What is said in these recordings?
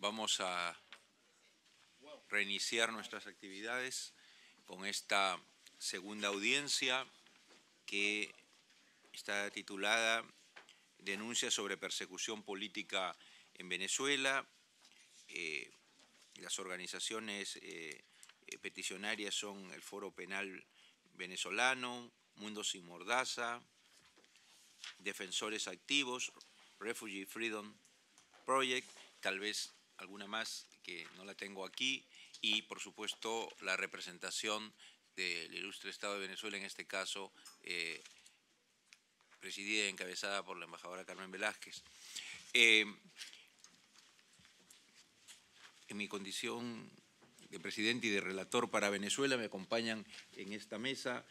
Vamos a reiniciar nuestras actividades con esta segunda audiencia que está titulada Denuncia sobre persecución política en Venezuela. Eh, las organizaciones eh, eh, peticionarias son el Foro Penal Venezolano, Mundo Sin Mordaza, Defensores Activos, Refugee Freedom Project, tal vez alguna más que no la tengo aquí, y por supuesto la representación del ilustre Estado de Venezuela, en este caso eh, presidida y encabezada por la embajadora Carmen Velázquez. Eh, en mi condición de presidente y de relator para Venezuela me acompañan en esta mesa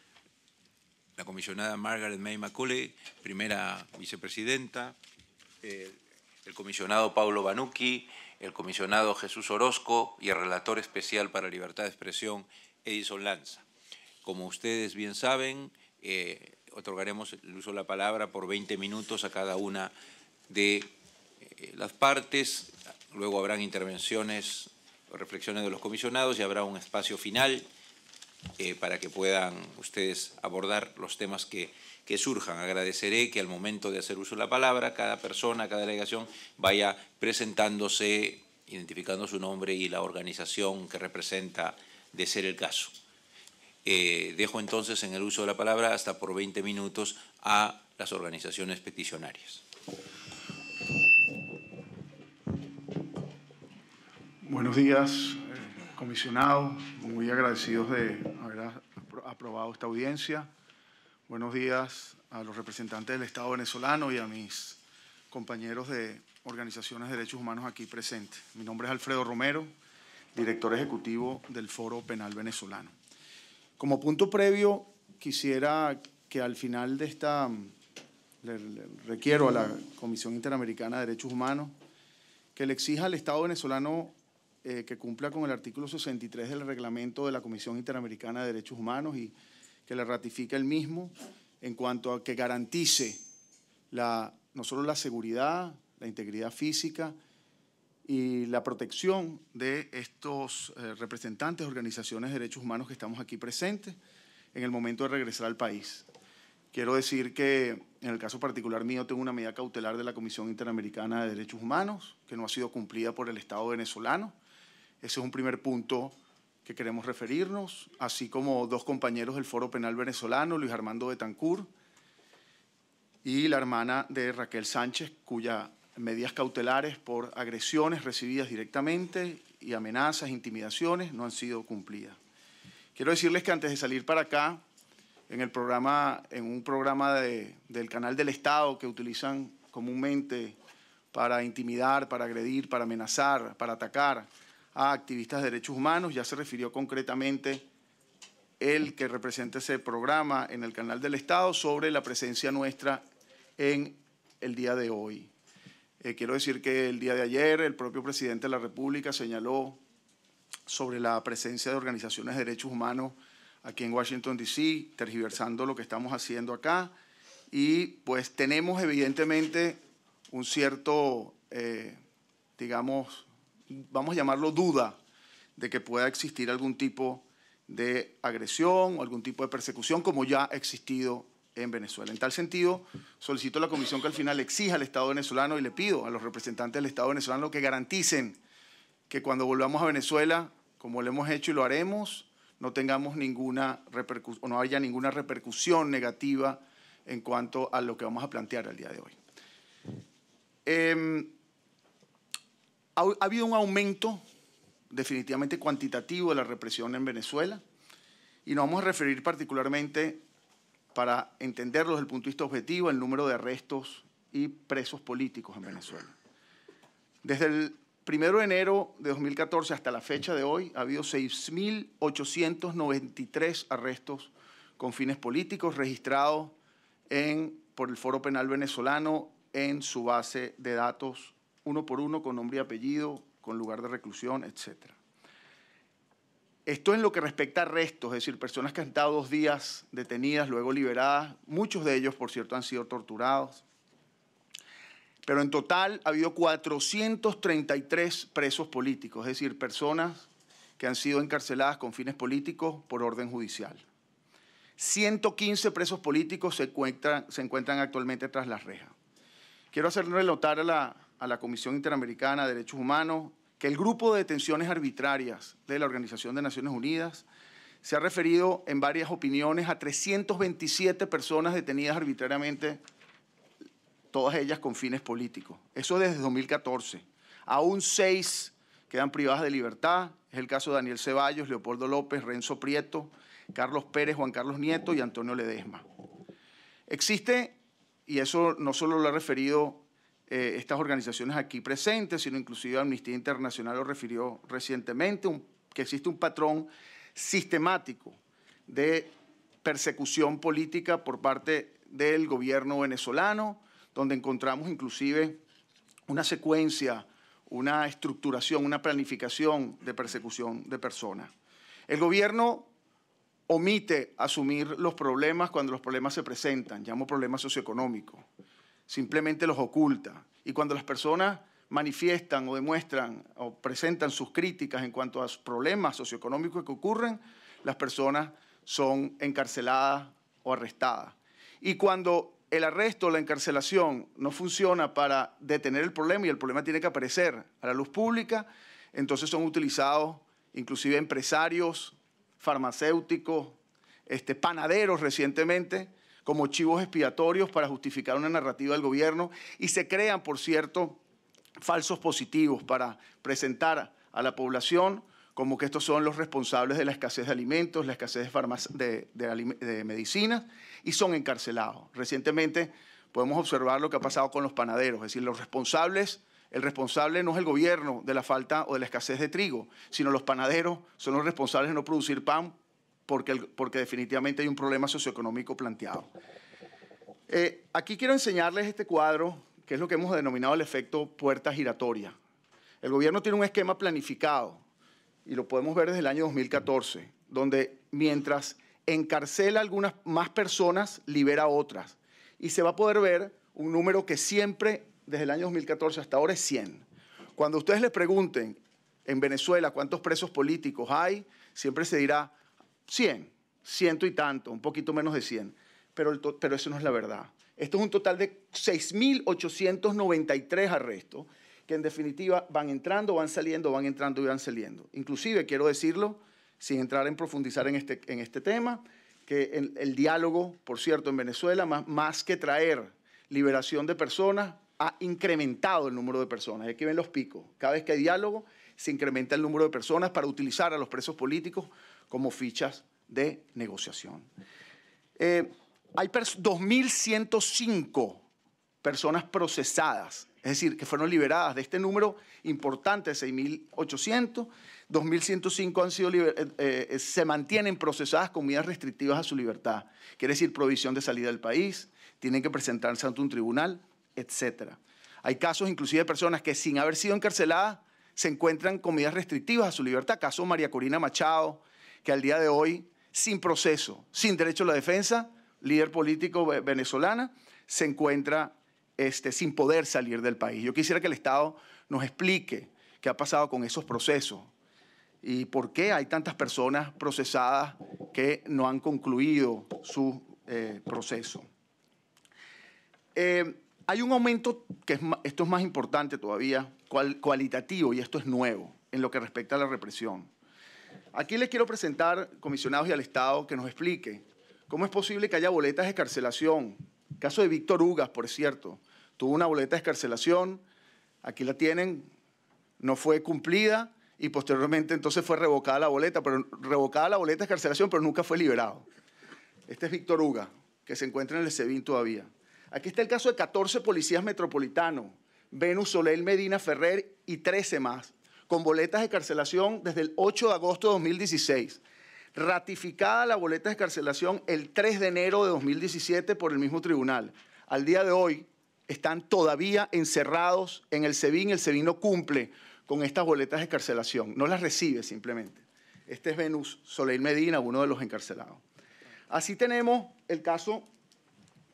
la comisionada Margaret May McCulley, primera vicepresidenta, eh, el comisionado Paulo Banuki, el comisionado Jesús Orozco y el relator especial para libertad de expresión, Edison Lanza. Como ustedes bien saben, eh, otorgaremos el uso de la palabra por 20 minutos a cada una de eh, las partes. Luego habrán intervenciones o reflexiones de los comisionados y habrá un espacio final eh, para que puedan ustedes abordar los temas que que surjan. Agradeceré que al momento de hacer uso de la palabra, cada persona, cada delegación vaya presentándose, identificando su nombre y la organización que representa de ser el caso. Eh, dejo entonces en el uso de la palabra hasta por 20 minutos a las organizaciones peticionarias. Buenos días, eh, comisionado. Muy agradecidos de haber aprobado esta audiencia. Buenos días a los representantes del Estado venezolano y a mis compañeros de organizaciones de derechos humanos aquí presentes. Mi nombre es Alfredo Romero, director ejecutivo del Foro Penal Venezolano. Como punto previo, quisiera que al final de esta, le, requiero a la Comisión Interamericana de Derechos Humanos que le exija al Estado venezolano eh, que cumpla con el artículo 63 del reglamento de la Comisión Interamericana de Derechos Humanos y que la ratifica el mismo en cuanto a que garantice la, no solo la seguridad, la integridad física y la protección de estos eh, representantes organizaciones de derechos humanos que estamos aquí presentes en el momento de regresar al país. Quiero decir que en el caso particular mío tengo una medida cautelar de la Comisión Interamericana de Derechos Humanos que no ha sido cumplida por el Estado venezolano. Ese es un primer punto que queremos referirnos, así como dos compañeros del Foro Penal Venezolano, Luis Armando Betancur y la hermana de Raquel Sánchez, cuyas medidas cautelares por agresiones recibidas directamente y amenazas, intimidaciones no han sido cumplidas. Quiero decirles que antes de salir para acá, en, el programa, en un programa del canal del Estado que utilizan comúnmente para intimidar, para agredir, para amenazar, para atacar, a activistas de derechos humanos, ya se refirió concretamente el que representa ese programa en el canal del Estado sobre la presencia nuestra en el día de hoy. Eh, quiero decir que el día de ayer el propio presidente de la República señaló sobre la presencia de organizaciones de derechos humanos aquí en Washington, D.C., tergiversando lo que estamos haciendo acá. Y pues tenemos evidentemente un cierto, eh, digamos, vamos a llamarlo duda, de que pueda existir algún tipo de agresión o algún tipo de persecución como ya ha existido en Venezuela. En tal sentido, solicito a la Comisión que al final exija al Estado venezolano y le pido a los representantes del Estado venezolano que garanticen que cuando volvamos a Venezuela, como lo hemos hecho y lo haremos, no tengamos ninguna o no haya ninguna repercusión negativa en cuanto a lo que vamos a plantear al día de hoy. Em, ha, habido un aumento definitivamente cuantitativo de la represión en Venezuela y nos vamos a referir particularmente para entenderlo desde el punto de vista objetivo, el número de arrestos y presos políticos en Venezuela. Desde el 1 de enero de 2014 hasta la fecha de hoy ha habido 6.893 arrestos con fines políticos registrados por el Foro Penal Venezolano en su base de datos uno por uno, con nombre y apellido, con lugar de reclusión, etc. Esto en lo que respecta a restos, es decir, personas que han estado dos días detenidas, luego liberadas, muchos de ellos, por cierto, han sido torturados. Pero en total ha habido 433 presos políticos, es decir, personas que han sido encarceladas con fines políticos por orden judicial. 115 presos políticos se encuentran, se encuentran actualmente tras las rejas. Quiero hacer notar a la, a la Comisión Interamericana de Derechos Humanos que el grupo de detenciones arbitrarias de la Organización de Naciones Unidas se ha referido en varias opiniones a 327 personas detenidas arbitrariamente, todas ellas con fines políticos. Eso desde 2014. Aún seis quedan privadas de libertad. Es el caso de Daniel Ceballos, Leopoldo López, Renzo Prieto, Carlos Pérez, Juan Carlos Nieto y Antonio Ledesma. Existe, y eso no solo lo ha referido eh, estas organizaciones aquí presentes, sino inclusive Amnistía Internacional lo refirió recientemente, que existe un patrón sistemático de persecución política por parte del gobierno venezolano, donde encontramos inclusive una secuencia, una estructuración, una planificación de persecución de personas. El gobierno omite asumir los problemas cuando los problemas se presentan, llamo problemas socioeconómicos simplemente los oculta. Y cuando las personas manifiestan o demuestran o presentan sus críticas en cuanto a los problemas socioeconómicos que ocurren, las personas son encarceladas o arrestadas. Y cuando el arresto o la encarcelación no funciona para detener el problema y el problema tiene que aparecer a la luz pública, entonces son utilizados inclusive empresarios, farmacéuticos, este, panaderos recientemente, como chivos expiatorios para justificar una narrativa del gobierno y se crean, por cierto, falsos positivos para presentar a la población como que estos son los responsables de la escasez de alimentos, la escasez de, de, de medicinas y son encarcelados. Recientemente podemos observar lo que ha pasado con los panaderos, es decir, los responsables el responsable no es el gobierno de la falta o de la escasez de trigo, sino los panaderos son los responsables de no producir pan porque, definitivamente hay un problema socioeconómico planteado. Eh, aquí quiero enseñarles este cuadro, que es lo que hemos denominado el efecto puerta giratoria. El gobierno tiene un esquema planificado, y lo podemos ver desde el año 2014, donde mientras encarcela algunas más personas, libera otras. Y se va a poder ver un número que siempre, desde el año 2014 hasta ahora, es 100. Cuando ustedes les pregunten en Venezuela cuántos presos políticos hay, siempre se dirá 100, ciento y tanto, un poquito menos de 100. Pero, pero eso no es la verdad. Esto es un total de 6.893 arrestos que en definitiva van entrando, van saliendo, van entrando y van saliendo. Inclusive, quiero decirlo, sin entrar en profundizar en este, en este tema, que el, diálogo, por cierto, en Venezuela, más, más que traer liberación de personas, ha incrementado el número de personas. Aquí ven los picos. Cada vez que hay diálogo, se incrementa el número de personas para utilizar a los presos políticos como fichas de negociación. Eh, hay 2.105 personas procesadas, es decir, que fueron liberadas de este número importante de 6.800. 2.105 han sido eh, eh, se mantienen procesadas con medidas restrictivas a su libertad, quiere decir provisión de salida del país, tienen que presentarse ante un tribunal, etc. Hay casos inclusive de personas que sin haber sido encarceladas se encuentran con medidas restrictivas a su libertad, caso María Corina Machado, que al día de hoy, sin proceso, sin derecho a la defensa, líder político venezolana, se encuentra este, sin poder salir del país. Yo quisiera que el Estado nos explique qué ha pasado con esos procesos y por qué hay tantas personas procesadas que no han concluido su eh, proceso. Eh, hay un aumento, que esto es más importante todavía, cualitativo, y esto es nuevo, en lo que respecta a la represión. Aquí les quiero presentar, comisionados y al Estado, que nos explique cómo es posible que haya boletas de escarcelación. caso de Víctor Ugas, por cierto, tuvo una boleta de escarcelación, aquí la tienen, no fue cumplida y posteriormente entonces fue revocada la boleta, pero revocada la boleta de escarcelación, pero nunca fue liberado. Este es Víctor Ugas, que se encuentra en el SEBIN todavía. Aquí está el caso de 14 policías metropolitanos, Venus Soleil Medina Ferrer y 13 más, con boletas de carcelación desde el 8 de agosto de 2016. Ratificada la boleta de carcelación el 3 de enero de 2017 por el mismo tribunal. Al día de hoy están todavía encerrados en el SEBIN. El SEBIN no cumple con estas boletas de carcelación, no las recibe simplemente. Este es Venus Soleil Medina, uno de los encarcelados. Así tenemos el caso,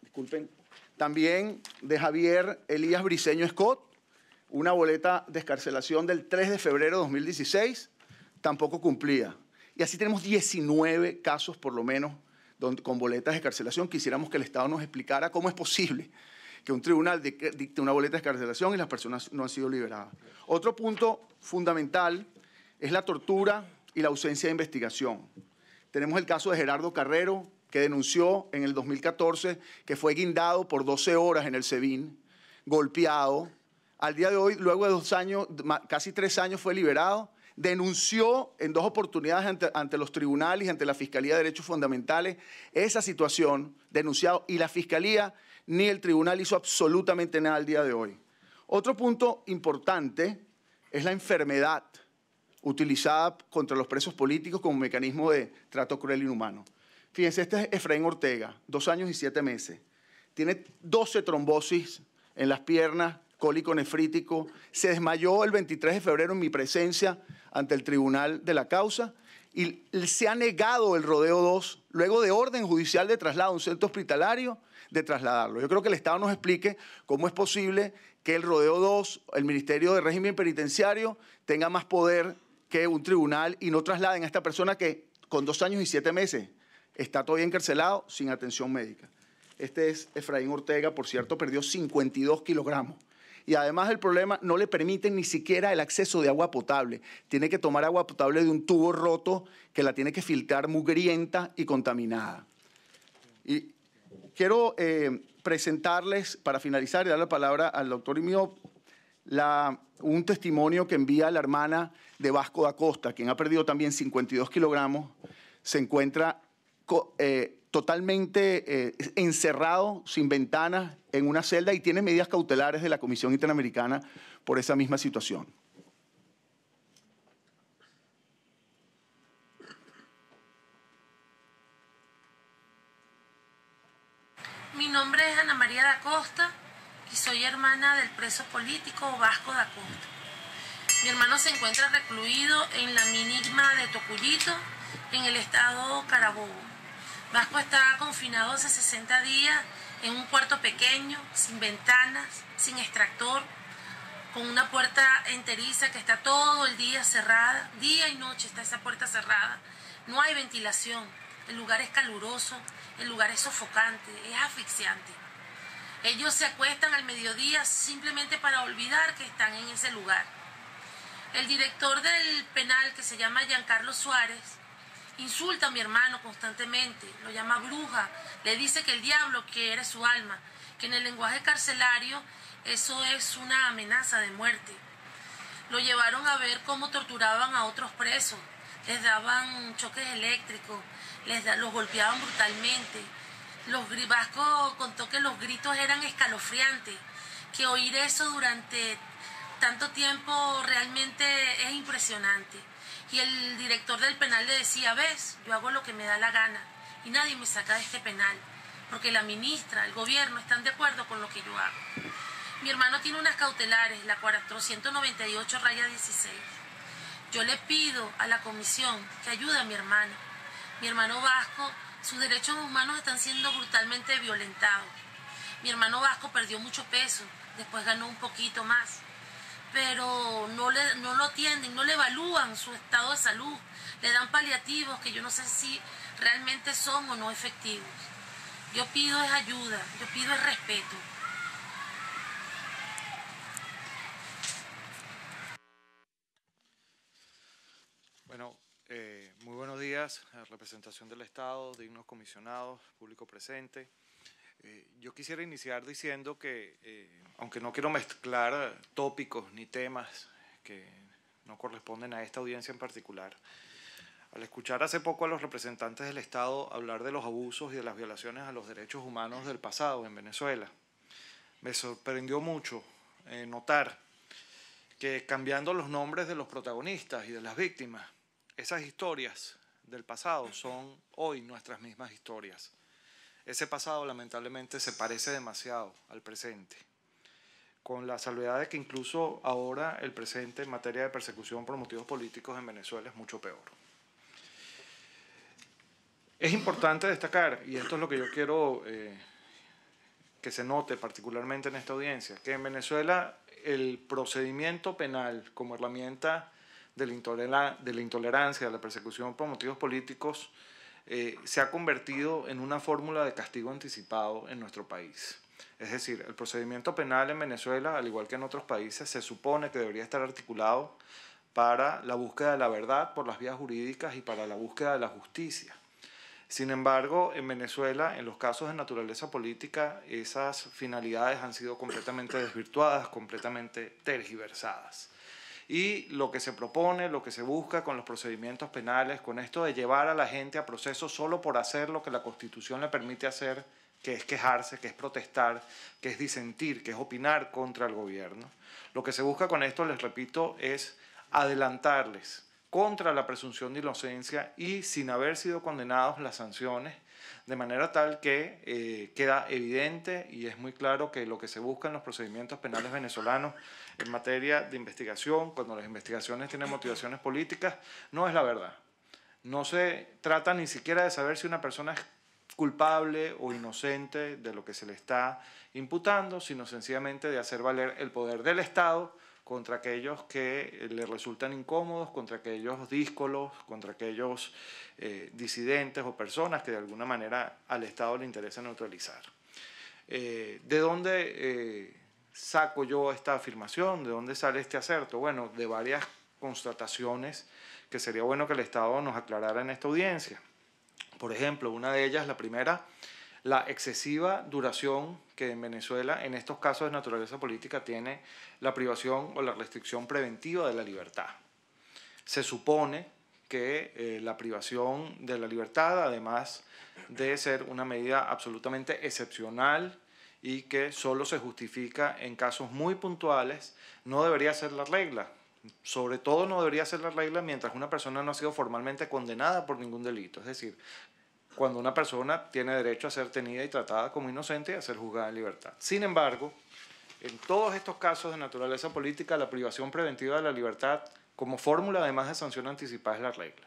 disculpen, también de Javier Elías Briseño Scott, una boleta de escarcelación del 3 de febrero de 2016, tampoco cumplía. Y así tenemos 19 casos, por lo menos, con boletas de escarcelación. Quisiéramos que el Estado nos explicara cómo es posible que un tribunal dicte una boleta de escarcelación y las personas no han sido liberadas. Otro punto fundamental es la tortura y la ausencia de investigación. Tenemos el caso de Gerardo Carrero, que denunció en el 2014 que fue guindado por 12 horas en el SEBIN, golpeado, al día de hoy, luego de dos años, casi tres años, fue liberado. Denunció en dos oportunidades ante, los tribunales ante la Fiscalía de Derechos Fundamentales esa situación denunciado y la Fiscalía ni el tribunal hizo absolutamente nada al día de hoy. Otro punto importante es la enfermedad utilizada contra los presos políticos como mecanismo de trato cruel e inhumano. Fíjense, este es Efraín Ortega, dos años y siete meses. Tiene 12 trombosis en las piernas, cólico nefrítico, se desmayó el 23 de febrero en mi presencia ante el tribunal de la causa y se ha negado el rodeo 2, luego de orden judicial de traslado a un centro hospitalario, de trasladarlo. Yo creo que el Estado nos explique cómo es posible que el rodeo 2, el Ministerio de Régimen Penitenciario, tenga más poder que un tribunal y no trasladen a esta persona que con dos años y siete meses está todavía encarcelado sin atención médica. Este es Efraín Ortega, por cierto, perdió 52 kilogramos y además el problema no le permiten ni siquiera el acceso de agua potable. Tiene que tomar agua potable de un tubo roto que la tiene que filtrar mugrienta y contaminada. Y quiero eh, presentarles, para finalizar y dar la palabra al doctor Imio, la, un testimonio que envía la hermana de Vasco da Costa, quien ha perdido también 52 kilogramos, se encuentra eh, totalmente eh, encerrado, sin ventanas, en una celda y tiene medidas cautelares de la Comisión Interamericana por esa misma situación. Mi nombre es Ana María da Costa y soy hermana del preso político Vasco da Costa. Mi hermano se encuentra recluido en la Minigma de Tocullito... en el estado Carabobo. Vasco está confinado hace 60 días en un cuarto pequeño, sin ventanas, sin extractor, con una puerta enteriza que está todo el día cerrada, día y noche está esa puerta cerrada, no hay ventilación, el lugar es caluroso, el lugar es sofocante, es asfixiante. Ellos se acuestan al mediodía simplemente para olvidar que están en ese lugar. El director del penal, que se llama Giancarlo Suárez, Insulta a mi hermano constantemente, lo llama bruja, le dice que el diablo quiere su alma, que en el lenguaje carcelario eso es una amenaza de muerte. Lo llevaron a ver cómo torturaban a otros presos, les daban choques eléctricos, les los golpeaban brutalmente. Los Vasco contó que los gritos eran escalofriantes, que oír eso durante tanto tiempo realmente es impresionante. Y el director del penal le decía, ves, yo hago lo que me da la gana y nadie me saca de este penal, porque la ministra, el gobierno están de acuerdo con lo que yo hago. Mi hermano tiene unas cautelares, la 498 raya 16. Yo le pido a la comisión que ayude a mi hermano. Mi hermano Vasco, sus derechos humanos están siendo brutalmente violentados. Mi hermano Vasco perdió mucho peso, después ganó un poquito más pero no, le, no lo atienden, no le evalúan su estado de salud, le dan paliativos que yo no sé si realmente son o no efectivos. Yo pido es ayuda, yo pido es respeto. Bueno, eh, muy buenos días, representación del Estado, dignos comisionados, público presente. Eh, yo quisiera iniciar diciendo que, eh, aunque no quiero mezclar eh, tópicos ni temas que no corresponden a esta audiencia en particular, al escuchar hace poco a los representantes del Estado hablar de los abusos y de las violaciones a los derechos humanos del pasado en Venezuela, me sorprendió mucho notar que cambiando los nombres de los protagonistas y de las víctimas, esas historias del pasado son hoy nuestras mismas historias. Ese pasado lamentablemente se parece demasiado al presente, con la salvedad de que incluso ahora el presente en materia de persecución por motivos políticos en Venezuela es mucho peor. Es importante destacar, y esto es lo que yo quiero eh, que se note particularmente en esta audiencia, que en Venezuela el procedimiento penal como herramienta de la, intolerancia, de la persecución por motivos políticos eh, se ha convertido en una fórmula de castigo anticipado en nuestro país. Es decir, el procedimiento penal en Venezuela, al igual que en otros países, se supone que debería estar articulado para la búsqueda de la verdad por las vías jurídicas y para la búsqueda de la justicia. Sin embargo, en Venezuela, en los casos de naturaleza política, esas finalidades han sido completamente desvirtuadas, completamente tergiversadas y lo que se propone, lo que se busca con los procedimientos penales, con esto de llevar a la gente a proceso solo por hacer lo que la Constitución le permite hacer, que es quejarse, que es protestar, que es disentir, que es opinar contra el gobierno. Lo que se busca con esto, les repito, es adelantarles contra la presunción de inocencia y sin haber sido condenados las sanciones, de manera tal que eh, queda evidente y es muy claro que lo que se busca en los procedimientos penales venezolanos en materia de investigación, cuando las investigaciones tienen motivaciones políticas, no es la verdad. No se trata ni siquiera de saber si una persona es culpable o inocente de lo que se le está imputando, sino sencillamente de hacer valer el poder del Estado contra aquellos que le resultan incómodos, contra aquellos díscolos, contra aquellos eh, disidentes o personas que de alguna manera al Estado le interesa neutralizar. Eh, ¿De dónde eh, saco yo esta afirmación? ¿De dónde sale este acerto? Bueno, de varias constataciones que sería bueno que el Estado nos aclarara en esta audiencia. Por ejemplo, una de ellas, la primera, la excesiva duración que en Venezuela, en estos casos de naturaleza política, tiene la privación o la restricción preventiva de la libertad. Se supone que eh, la privación de la libertad, además de ser una medida absolutamente excepcional y que solo se justifica en casos muy puntuales, no debería ser la regla. Sobre todo no debería ser la regla mientras una persona no ha sido formalmente condenada por ningún delito. Es decir, cuando una persona tiene derecho a ser tenida y tratada como inocente y a ser juzgada en libertad. Sin embargo, en todos estos casos de naturaleza política, la privación preventiva de la libertad como fórmula además de sanción anticipada es la regla.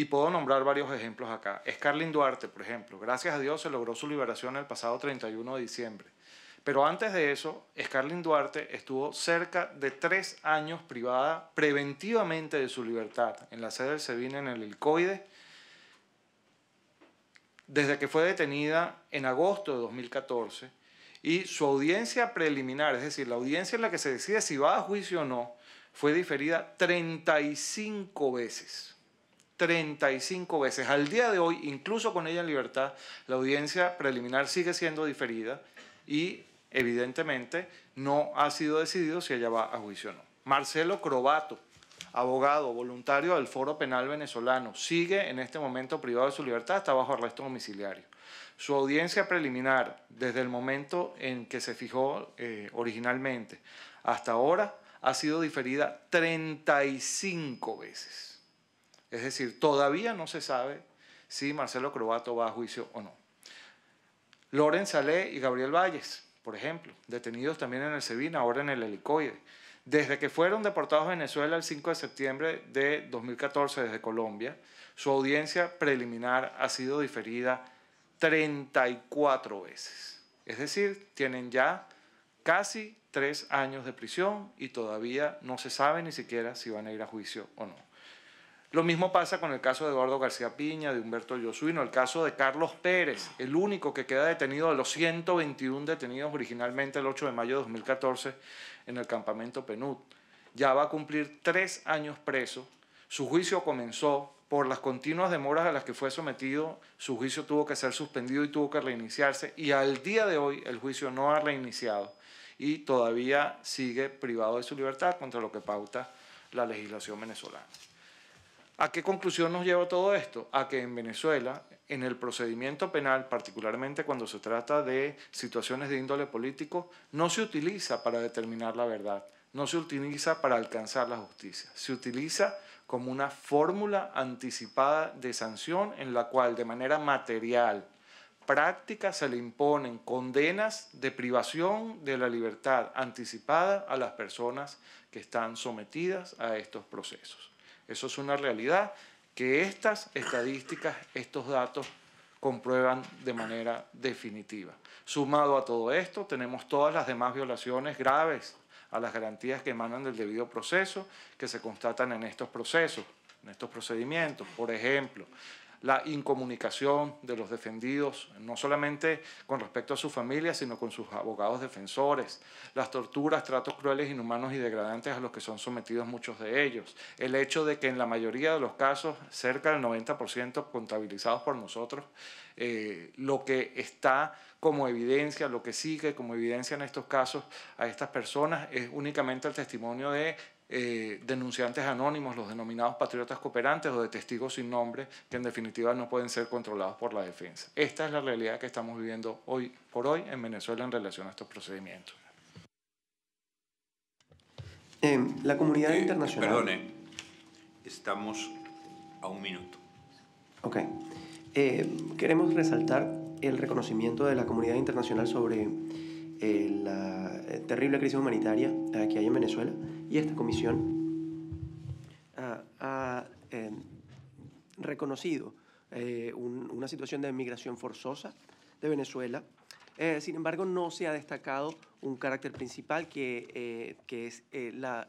Y puedo nombrar varios ejemplos acá. Scarlin Duarte, por ejemplo, gracias a Dios se logró su liberación el pasado 31 de diciembre. Pero antes de eso, Scarlin Duarte estuvo cerca de tres años privada preventivamente de su libertad en la sede del sevilla en el Helicoide, desde que fue detenida en agosto de 2014. Y su audiencia preliminar, es decir, la audiencia en la que se decide si va a juicio o no, fue diferida 35 veces. 35 veces. Al día de hoy, incluso con ella en libertad, la audiencia preliminar sigue siendo diferida y evidentemente no ha sido decidido si ella va a juicio o no. Marcelo Crobato, abogado voluntario del Foro Penal Venezolano, sigue en este momento privado de su libertad, está bajo arresto domiciliario. Su audiencia preliminar, desde el momento en que se fijó eh, originalmente hasta ahora, ha sido diferida 35 veces. Es decir, todavía no se sabe si Marcelo Croato va a juicio o no. Loren Salé y Gabriel Valles, por ejemplo, detenidos también en el Sebina, ahora en el helicoide. Desde que fueron deportados a Venezuela el 5 de septiembre de 2014 desde Colombia, su audiencia preliminar ha sido diferida 34 veces. Es decir, tienen ya casi tres años de prisión y todavía no se sabe ni siquiera si van a ir a juicio o no. Lo mismo pasa con el caso de Eduardo García Piña, de Humberto Yosuino, el caso de Carlos Pérez, el único que queda detenido de los 121 detenidos originalmente el 8 de mayo de 2014 en el campamento Penut. Ya va a cumplir tres años preso. Su juicio comenzó por las continuas demoras a las que fue sometido. Su juicio tuvo que ser suspendido y tuvo que reiniciarse. Y al día de hoy el juicio no ha reiniciado y todavía sigue privado de su libertad contra lo que pauta la legislación venezolana. ¿A qué conclusión nos lleva todo esto? A que en Venezuela, en el procedimiento penal, particularmente cuando se trata de situaciones de índole político, no se utiliza para determinar la verdad, no se utiliza para alcanzar la justicia, se utiliza como una fórmula anticipada de sanción en la cual de manera material, práctica, se le imponen condenas de privación de la libertad anticipada a las personas que están sometidas a estos procesos. Eso es una realidad que estas estadísticas, estos datos comprueban de manera definitiva. Sumado a todo esto, tenemos todas las demás violaciones graves a las garantías que emanan del debido proceso que se constatan en estos procesos, en estos procedimientos. Por ejemplo, la incomunicación de los defendidos, no solamente con respecto a su familia, sino con sus abogados defensores, las torturas, tratos crueles, inhumanos y degradantes a los que son sometidos muchos de ellos, el hecho de que en la mayoría de los casos, cerca del 90% contabilizados por nosotros, eh, lo que está como evidencia, lo que sigue como evidencia en estos casos a estas personas es únicamente el testimonio de eh, denunciantes anónimos, los denominados patriotas cooperantes o de testigos sin nombre, que en definitiva no pueden ser controlados por la defensa. Esta es la realidad que estamos viviendo hoy por hoy en Venezuela en relación a estos procedimientos. Eh, la comunidad eh, internacional. Perdone, estamos a un minuto. Ok. queremos resaltar el reconocimiento de la comunidad internacional sobre eh, la eh, terrible crisis humanitaria que hay en Venezuela y esta comisión ha eh, reconocido una situación de migración forzosa de Venezuela. sin embargo, no se ha destacado un carácter principal que, es la,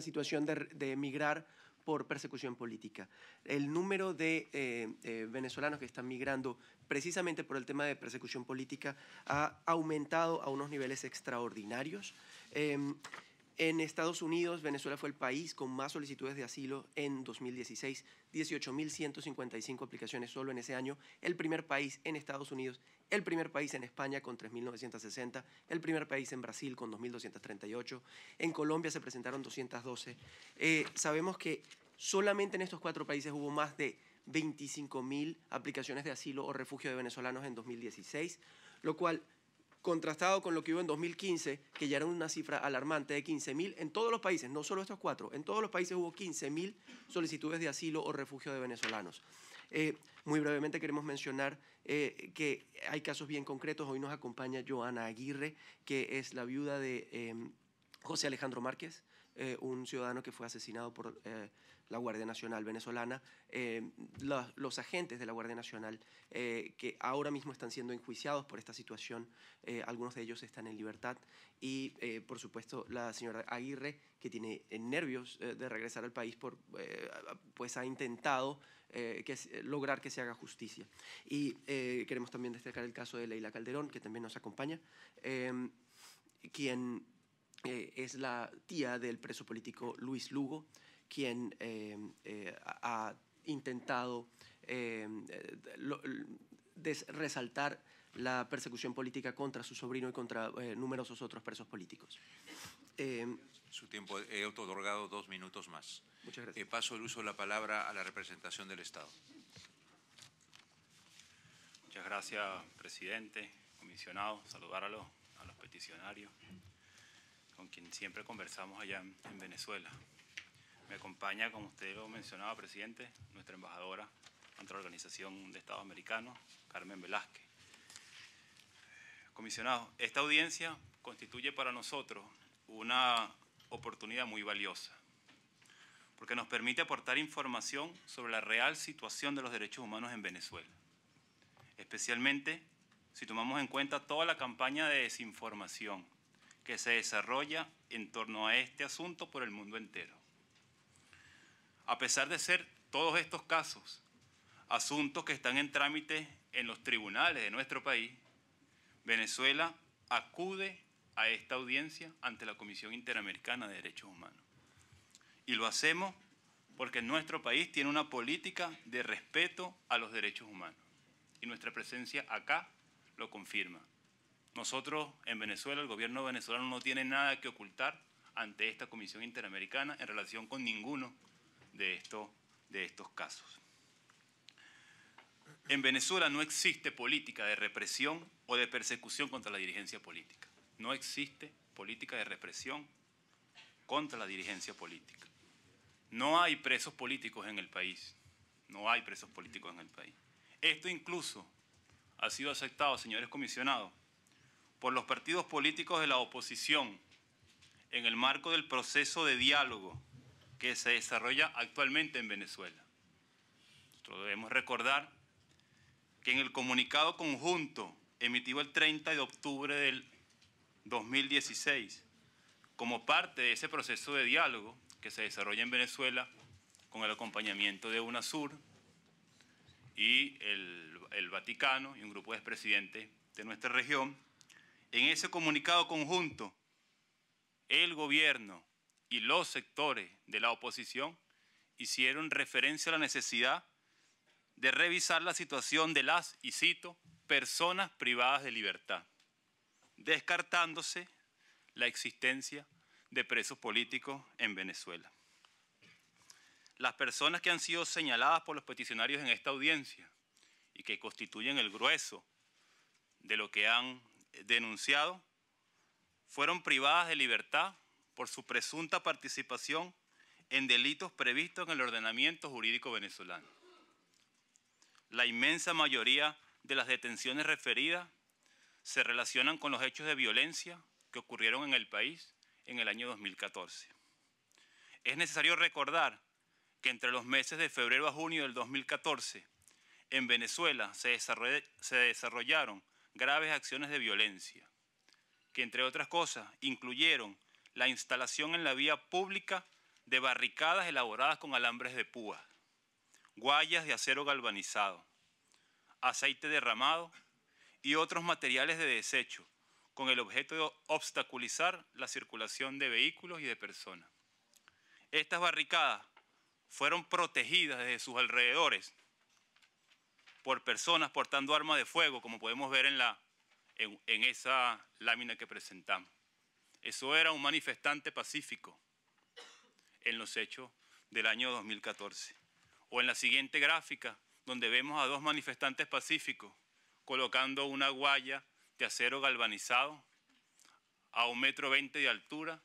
situación de, de emigrar por persecución política. El número de eh, eh, venezolanos que están migrando precisamente por el tema de persecución política ha aumentado a unos niveles extraordinarios. Em, en Estados Unidos, Venezuela fue el país con más solicitudes de asilo en 2016, 18.155 aplicaciones solo en ese año, el primer país en Estados Unidos, el primer país en España con 3.960, el primer país en Brasil con 2.238, en Colombia se presentaron 212. Eh, sabemos que solamente en estos cuatro países hubo más de 25.000 aplicaciones de asilo o refugio de venezolanos en 2016, lo cual contrastado con lo que hubo en 2015, que ya era una cifra alarmante de 15.000 en todos los países, no solo estos cuatro, en todos los países hubo 15.000 solicitudes de asilo o refugio de venezolanos. Eh, muy brevemente queremos mencionar eh, que hay casos bien concretos. Hoy nos acompaña Joana Aguirre, que es la viuda de em, José Alejandro Márquez, eh, un ciudadano que fue asesinado por la Guardia Nacional venezolana, eh, los agentes de la Guardia Nacional eh, que ahora mismo están siendo enjuiciados por esta situación, eh, algunos de ellos están en libertad y por supuesto la señora Aguirre que tiene nervios de regresar al país por, pues ha intentado que, lograr que se haga justicia. Y queremos también destacar el caso de Leila Calderón que también nos acompaña, quien es la tía del preso político Luis Lugo, quien em, eh, ha intentado em, eh, resaltar la persecución política contra su sobrino y contra eh, numerosos otros presos políticos. Em, su tiempo, he otorgado dos minutos más. Muchas gracias. paso el uso de la palabra a la representación del Estado. Muchas gracias, presidente, comisionado. Saludar a los, a los peticionarios, con quien siempre conversamos allá en Venezuela. Me acompaña, como usted lo mencionaba, presidente, nuestra embajadora ante la Organización de Estados Americanos, Carmen Velázquez. Comisionado, esta audiencia constituye para nosotros una oportunidad muy valiosa, porque nos permite aportar información sobre la real situación de los derechos humanos en Venezuela, especialmente si tomamos en cuenta toda la campaña de desinformación que se desarrolla en torno a este asunto por el mundo entero a pesar de ser todos estos casos asuntos que están en trámite en los tribunales de nuestro país, Venezuela acude a esta audiencia ante la Comisión Interamericana de Derechos Humanos. Y lo hacemos porque nuestro país tiene una política de respeto a los derechos humanos. Y nuestra presencia acá lo confirma. Nosotros en Venezuela, el gobierno venezolano no tiene nada que ocultar ante esta Comisión Interamericana en relación con ninguno de, estos casos. En Venezuela no existe política de represión o de persecución contra la dirigencia política. No existe política de represión contra la dirigencia política. No hay presos políticos en el país. No hay presos políticos en el país. Esto incluso ha sido aceptado, señores comisionados, por los partidos políticos de la oposición en el marco del proceso de diálogo que se desarrolla actualmente en Venezuela. Nosotros debemos recordar que en el comunicado conjunto emitido el 30 de octubre del 2016, como parte de ese proceso de diálogo que se desarrolla en Venezuela con el acompañamiento de UNASUR y el, Vaticano y un grupo de expresidentes de nuestra región, en ese comunicado conjunto, el gobierno, y los sectores de la oposición hicieron referencia a la necesidad de revisar la situación de las, y cito, personas privadas de libertad, descartándose la existencia de presos políticos en Venezuela. Las personas que han sido señaladas por los peticionarios en esta audiencia y que constituyen el grueso de lo que han denunciado, fueron privadas de libertad por su presunta participación en delitos previstos en el ordenamiento jurídico venezolano. La inmensa mayoría de las detenciones referidas se relacionan con los hechos de violencia que ocurrieron en el país en el año 2014. Es necesario recordar que entre los meses de febrero a junio del 2014, en Venezuela se, desarrollaron graves acciones de violencia, que entre otras cosas incluyeron la instalación en la vía pública de barricadas elaboradas con alambres de púa, guayas de acero galvanizado, aceite derramado y otros materiales de desecho, con el objeto de obstaculizar la circulación de vehículos y de personas. Estas barricadas fueron protegidas desde sus alrededores por personas portando armas de fuego, como podemos ver en, la, en esa lámina que presentamos. Eso era un manifestante pacífico en los hechos del año 2014. O en la siguiente gráfica, donde vemos a dos manifestantes pacíficos colocando una guaya de acero galvanizado a un metro veinte de altura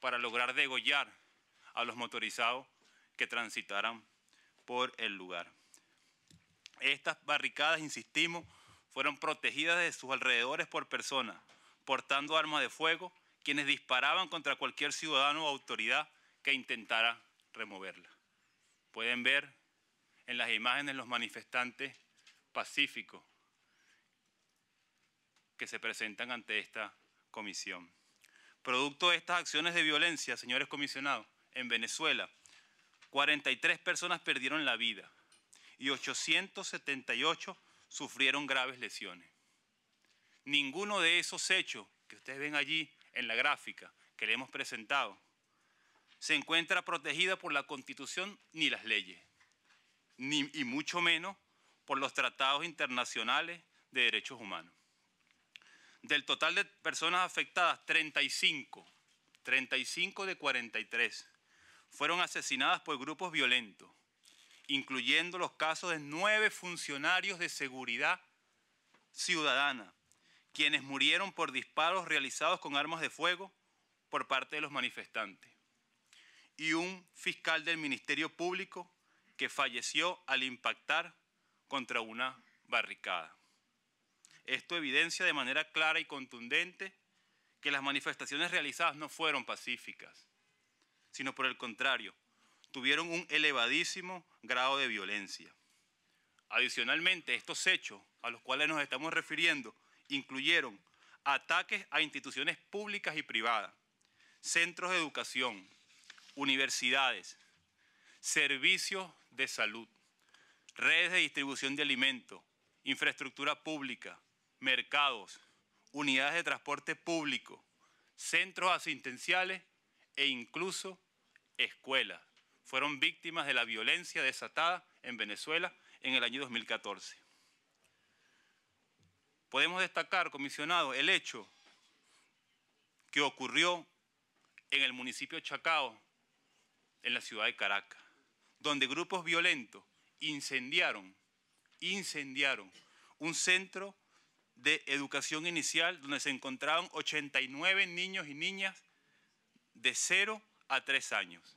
para lograr degollar a los motorizados que transitaran por el lugar. Estas barricadas, insistimos, fueron protegidas de sus alrededores por personas portando armas de fuego quienes disparaban contra cualquier ciudadano o autoridad que intentara removerla. Pueden ver en las imágenes los manifestantes pacíficos que se presentan ante esta comisión. Producto de estas acciones de violencia, señores comisionados, en Venezuela, 43 personas perdieron la vida y 878 sufrieron graves lesiones. Ninguno de esos hechos que ustedes ven allí en la gráfica que le hemos presentado, se encuentra protegida por la Constitución ni las leyes, ni, y mucho menos por los tratados internacionales de derechos humanos. Del total de personas afectadas, 35, 35 de 43, fueron asesinadas por grupos violentos, incluyendo los casos de nueve funcionarios de seguridad ciudadana quienes murieron por disparos realizados con armas de fuego por parte de los manifestantes, y un fiscal del Ministerio Público que falleció al impactar contra una barricada. Esto evidencia de manera clara y contundente que las manifestaciones realizadas no fueron pacíficas, sino por el contrario, tuvieron un elevadísimo grado de violencia. Adicionalmente, estos hechos a los cuales nos estamos refiriendo incluyeron ataques a instituciones públicas y privadas, centros de educación, universidades, servicios de salud, redes de distribución de alimentos, infraestructura pública, mercados, unidades de transporte público, centros asistenciales e incluso escuelas. Fueron víctimas de la violencia desatada en Venezuela en el año 2014. Podemos destacar, comisionado, el hecho que ocurrió en el municipio Chacao, en la ciudad de Caracas, donde grupos violentos incendiaron, incendiaron un centro de educación inicial donde se encontraban 89 niños y niñas de 0 a 3 años.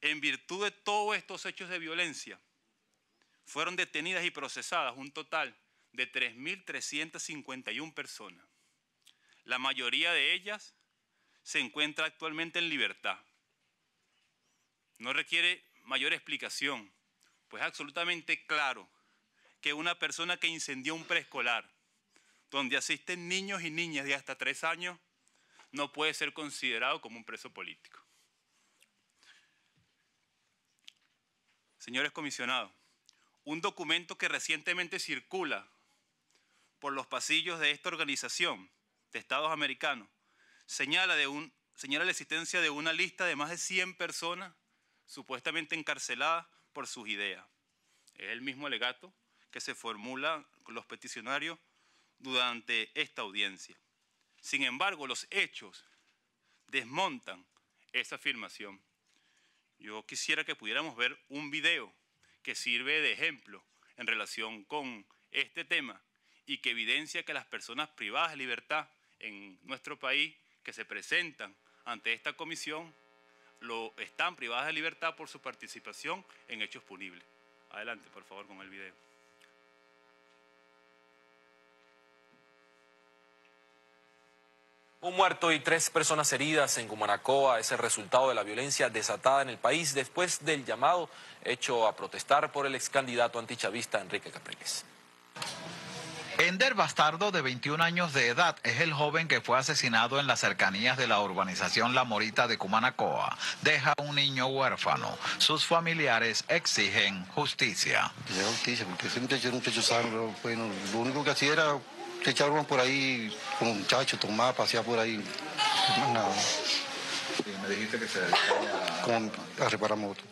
En virtud de todos estos hechos de violencia, fueron detenidas y procesadas un total de 3.351 personas. La mayoría de ellas se encuentra actualmente en libertad. No requiere mayor explicación, pues es absolutamente claro que una persona que incendió un preescolar, donde asisten niños y niñas de hasta tres años, no puede ser considerado como un preso político. Señores comisionados, un documento que recientemente circula por los pasillos de esta organización de Estados americanos señala, la existencia de una lista de más de 100 personas supuestamente encarceladas por sus ideas. Es el mismo alegato que se formula con los peticionarios durante esta audiencia. Sin embargo, los hechos desmontan esa afirmación. Yo quisiera que pudiéramos ver un video que sirve de ejemplo en relación con este tema y que evidencia que las personas privadas de libertad en nuestro país que se presentan ante esta comisión lo están privadas de libertad por su participación en hechos punibles. Adelante, por favor, con el video. Un muerto y tres personas heridas en Cumanacoa es el resultado de la violencia desatada en el país después del llamado hecho a protestar por el ex candidato antichavista Enrique Capriles. Ender Bastardo, de 21 años de edad, es el joven que fue asesinado en las cercanías de la urbanización La Morita de Cumanacoa. Deja un niño huérfano. Sus familiares exigen justicia. justicia, porque ese muchacho era un muchacho sangre. Bueno, lo único que hacía era echar uno por ahí con un muchacho, tomar, pasear por ahí. No nada. me dijiste que se dedicaba Con, a reparar motos.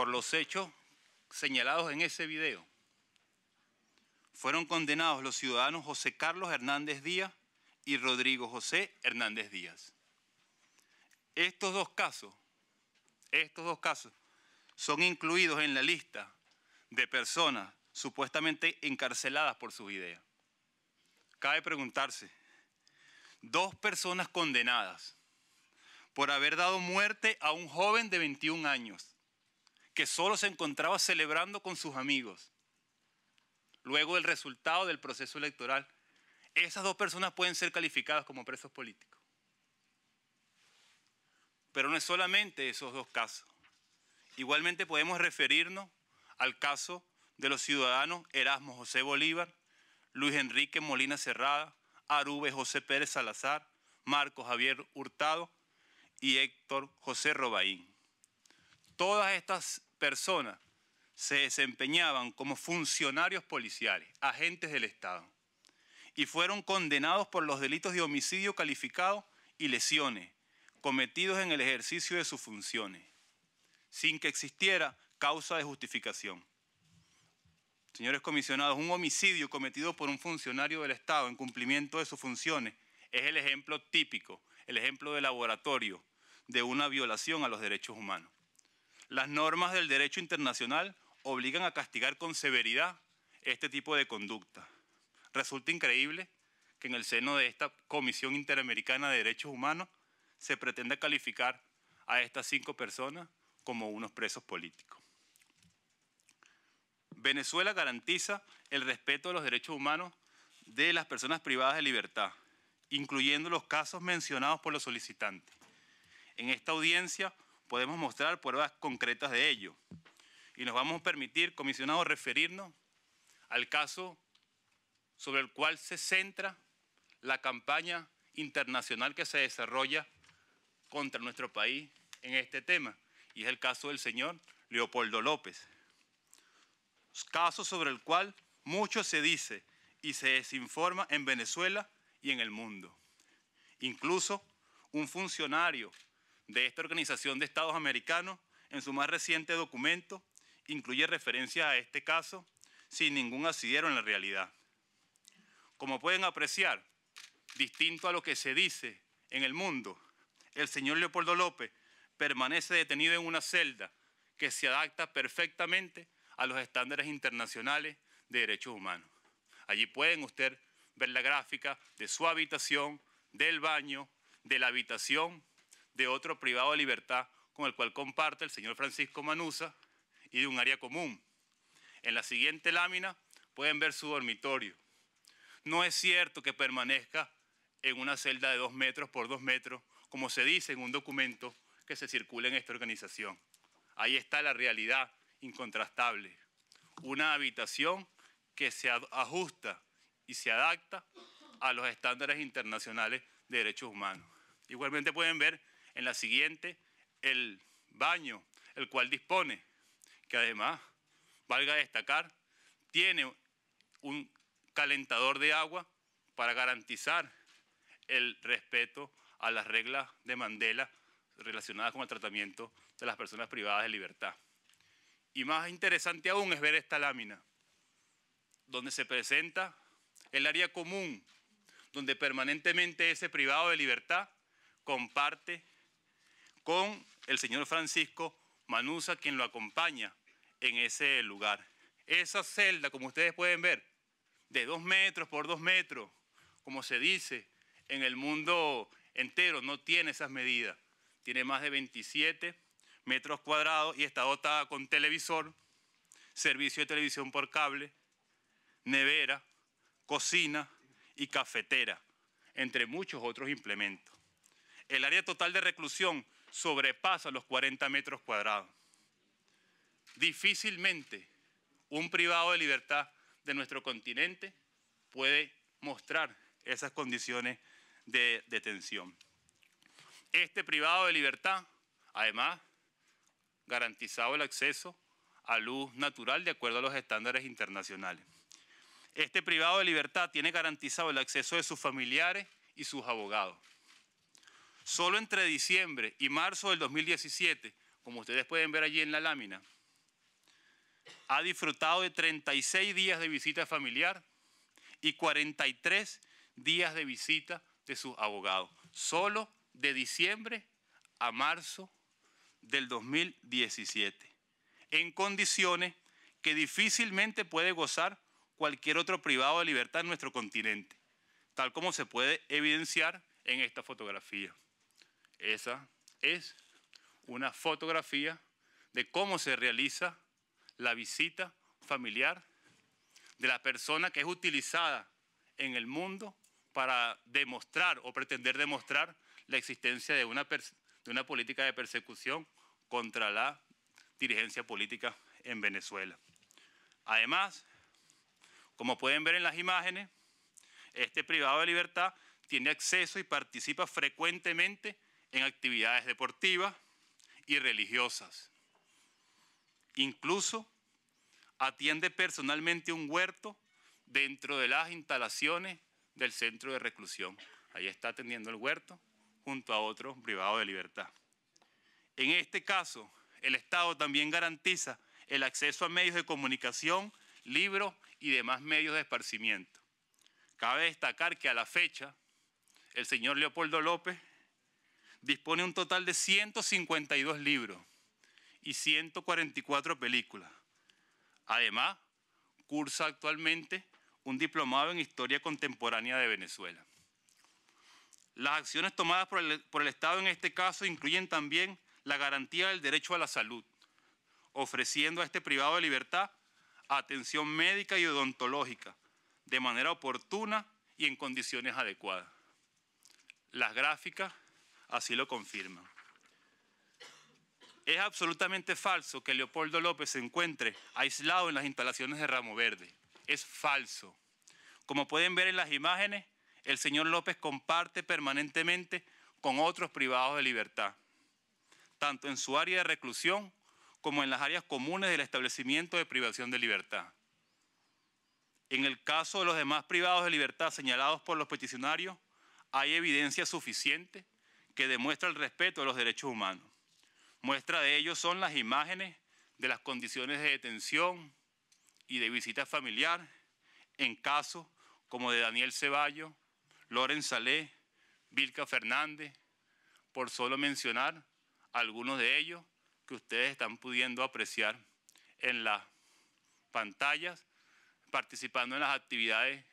por los hechos señalados en ese video. Fueron condenados los ciudadanos José Carlos Hernández Díaz y Rodrigo José Hernández Díaz. Estos dos casos, estos dos casos son incluidos en la lista de personas supuestamente encarceladas por sus ideas. Cabe preguntarse, dos personas condenadas por haber dado muerte a un joven de 21 años que solo se encontraba celebrando con sus amigos, luego del resultado del proceso electoral, esas dos personas pueden ser calificadas como presos políticos. Pero no es solamente esos dos casos. Igualmente podemos referirnos al caso de los ciudadanos Erasmo José Bolívar, Luis Enrique Molina Cerrada, Arube José Pérez Salazar, Marco Javier Hurtado y Héctor José Robaín. Todas estas personas se desempeñaban como funcionarios policiales, agentes del Estado, y fueron condenados por los delitos de homicidio calificado y lesiones cometidos en el ejercicio de sus funciones, sin que existiera causa de justificación. Señores comisionados, un homicidio cometido por un funcionario del Estado en cumplimiento de sus funciones es el ejemplo típico, el ejemplo de laboratorio de una violación a los derechos humanos. Las normas del derecho internacional obligan a castigar con severidad este tipo de conducta. Resulta increíble que en el seno de esta Comisión Interamericana de Derechos Humanos se pretenda calificar a estas cinco personas como unos presos políticos. Venezuela garantiza el respeto de los derechos humanos de las personas privadas de libertad, incluyendo los casos mencionados por los solicitantes. En esta audiencia podemos mostrar pruebas concretas de ello. Y nos vamos a permitir, comisionado, referirnos al caso sobre el cual se centra la campaña internacional que se desarrolla contra nuestro país en este tema. Y es el caso del señor Leopoldo López. Caso sobre el cual mucho se dice y se desinforma en Venezuela y en el mundo. Incluso un funcionario de esta Organización de Estados Americanos, en su más reciente documento, incluye referencia a este caso sin ningún asidero en la realidad. Como pueden apreciar, distinto a lo que se dice en el mundo, el señor Leopoldo López permanece detenido en una celda que se adapta perfectamente a los estándares internacionales de derechos humanos. Allí pueden ustedes ver la gráfica de su habitación, del baño, de la habitación de otro privado de libertad con el cual comparte el señor Francisco Manusa y de un área común. En la siguiente lámina pueden ver su dormitorio. No es cierto que permanezca en una celda de dos metros por dos metros, como se dice en un documento que se circula en esta organización. Ahí está la realidad incontrastable. Una habitación que se ajusta y se adapta a los estándares internacionales de derechos humanos. Igualmente pueden ver en la siguiente, el baño, el cual dispone, que además, valga destacar, tiene un calentador de agua para garantizar el respeto a las reglas de Mandela relacionadas con el tratamiento de las personas privadas de libertad. Y más interesante aún es ver esta lámina, donde se presenta el área común, donde permanentemente ese privado de libertad comparte con el señor Francisco Manusa, quien lo acompaña en ese lugar. Esa celda, como ustedes pueden ver, de dos metros por dos metros, como se dice en el mundo entero, no tiene esas medidas. Tiene más de 27 metros cuadrados y está dotada con televisor, servicio de televisión por cable, nevera, cocina y cafetera, entre muchos otros implementos. El área total de reclusión sobrepasa los 40 metros cuadrados. Difícilmente un privado de libertad de nuestro continente puede mostrar esas condiciones de detención. Este privado de libertad, además, garantizado el acceso a luz natural de acuerdo a los estándares internacionales. Este privado de libertad tiene garantizado el acceso de sus familiares y sus abogados. Solo entre diciembre y marzo del 2017, como ustedes pueden ver allí en la lámina, ha disfrutado de 36 días de visita familiar y 43 días de visita de sus abogados. Solo de diciembre a marzo del 2017. En condiciones que difícilmente puede gozar cualquier otro privado de libertad en nuestro continente, tal como se puede evidenciar en esta fotografía. Esa es una fotografía de cómo se realiza la visita familiar de la persona que es utilizada en el mundo para demostrar o pretender demostrar la existencia de una, política de persecución contra la dirigencia política en Venezuela. Además, como pueden ver en las imágenes, este privado de libertad tiene acceso y participa frecuentemente en actividades deportivas y religiosas. Incluso atiende personalmente un huerto dentro de las instalaciones del centro de reclusión. Ahí está atendiendo el huerto junto a otro privado de libertad. En este caso, el Estado también garantiza el acceso a medios de comunicación, libros y demás medios de esparcimiento. Cabe destacar que a la fecha, el señor Leopoldo López dispone un total de 152 libros y 144 películas. Además, cursa actualmente un diplomado en Historia Contemporánea de Venezuela. Las acciones tomadas por el, por el, Estado en este caso incluyen también la garantía del derecho a la salud, ofreciendo a este privado de libertad atención médica y odontológica de manera oportuna y en condiciones adecuadas. Las gráficas así lo confirma. Es absolutamente falso que Leopoldo López se encuentre aislado en las instalaciones de Ramo Verde. Es falso. Como pueden ver en las imágenes, el señor López comparte permanentemente con otros privados de libertad, tanto en su área de reclusión como en las áreas comunes del establecimiento de privación de libertad. En el caso de los demás privados de libertad señalados por los peticionarios, hay evidencia suficiente que demuestra el respeto a los derechos humanos. Muestra de ello son las imágenes de las condiciones de detención y de visita familiar en casos como de Daniel Ceballo, Loren Salé, Vilca Fernández, por solo mencionar algunos de ellos que ustedes están pudiendo apreciar en las pantallas, participando en las actividades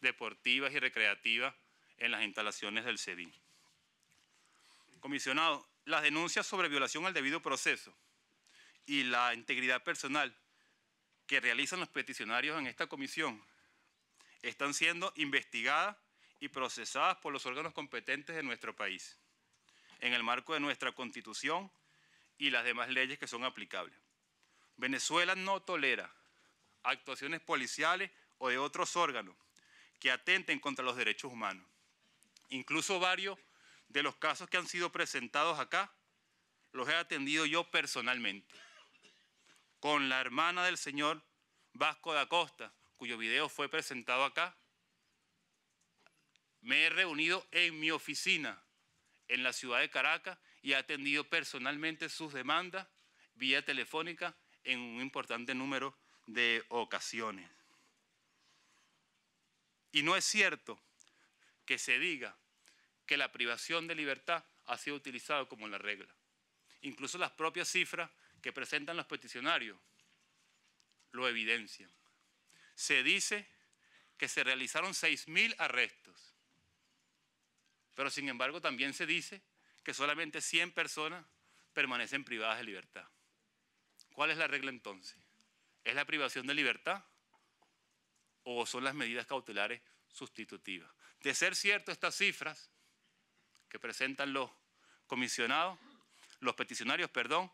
deportivas y recreativas en las instalaciones del CEDI. Comisionado, las denuncias sobre violación al debido proceso y la integridad personal que realizan los peticionarios en esta comisión están siendo investigadas y procesadas por los órganos competentes de nuestro país, en el marco de nuestra Constitución y las demás leyes que son aplicables. Venezuela no tolera actuaciones policiales o de otros órganos que atenten contra los derechos humanos. Incluso varios de los casos que han sido presentados acá, los he atendido yo personalmente, con la hermana del señor Vasco da Costa, cuyo video fue presentado acá. Me he reunido en mi oficina en la ciudad de Caracas y he atendido personalmente sus demandas vía telefónica en un importante número de ocasiones. Y no es cierto que se diga que la privación de libertad ha sido utilizada como la regla. Incluso las propias cifras que presentan los peticionarios lo evidencian. Se dice que se realizaron 6.000 arrestos, pero sin embargo también se dice que solamente 100 personas permanecen privadas de libertad. ¿Cuál es la regla entonces? ¿Es la privación de libertad o son las medidas cautelares sustitutivas? De ser cierto estas cifras, que presentan los comisionados, los peticionarios, perdón,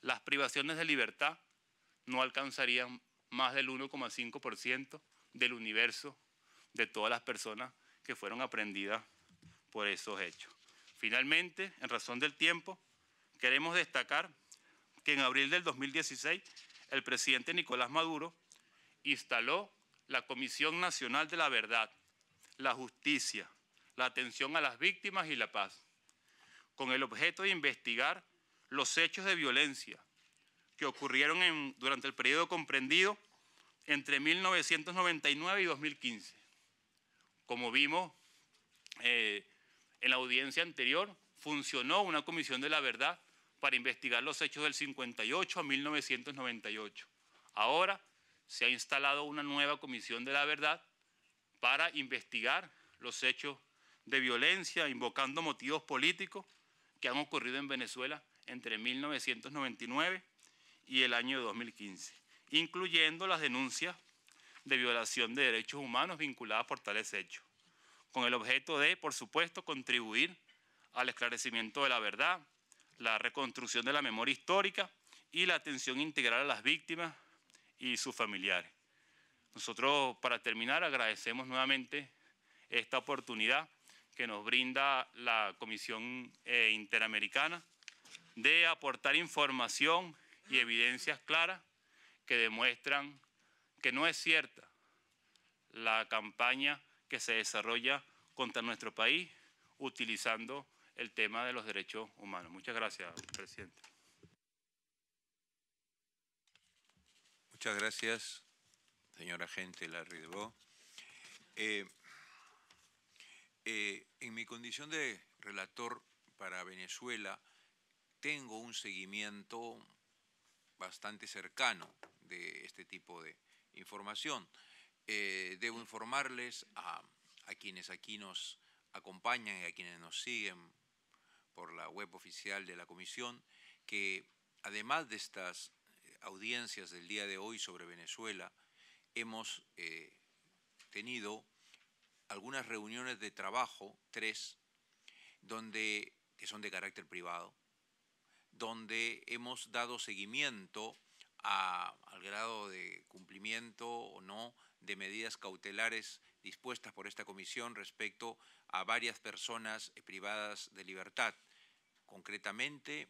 las privaciones de libertad no alcanzarían más del 1,5% del universo de todas las personas que fueron aprendidas por esos hechos. Finalmente, en razón del tiempo, queremos destacar que en abril del 2016 el presidente Nicolás Maduro instaló la Comisión Nacional de la Verdad, la Justicia, la atención a las víctimas y la paz, con el objeto de investigar los hechos de violencia que ocurrieron durante el periodo comprendido entre 1999 y 2015. Como vimos eh, en la audiencia anterior, funcionó una comisión de la verdad para investigar los hechos del 58 a 1998. Ahora se ha instalado una nueva comisión de la verdad para investigar los hechos de violencia, invocando motivos políticos que han ocurrido en Venezuela entre 1999 y el año 2015, incluyendo las denuncias de violación de derechos humanos vinculadas por tales hechos, con el objeto de, por supuesto, contribuir al esclarecimiento de la verdad, la reconstrucción de la memoria histórica y la atención integral a las víctimas y sus familiares. Nosotros, para terminar, agradecemos nuevamente esta oportunidad que nos brinda la Comisión eh, Interamericana de aportar información y evidencias claras que demuestran que no es cierta la campaña que se desarrolla contra nuestro país utilizando el tema de los derechos humanos. Muchas gracias, presidente. Muchas gracias, señora Gente Larry eh, en mi condición de relator para Venezuela, tengo un seguimiento bastante cercano de este tipo de información. Eh, debo informarles a, quienes aquí nos acompañan y a quienes nos siguen por la web oficial de la Comisión que además de estas audiencias del día de hoy sobre Venezuela, hemos eh, tenido algunas reuniones de trabajo, tres, donde, que son de carácter privado, donde hemos dado seguimiento al grado de cumplimiento o no de medidas cautelares dispuestas por esta comisión respecto a varias personas eh, privadas de libertad, concretamente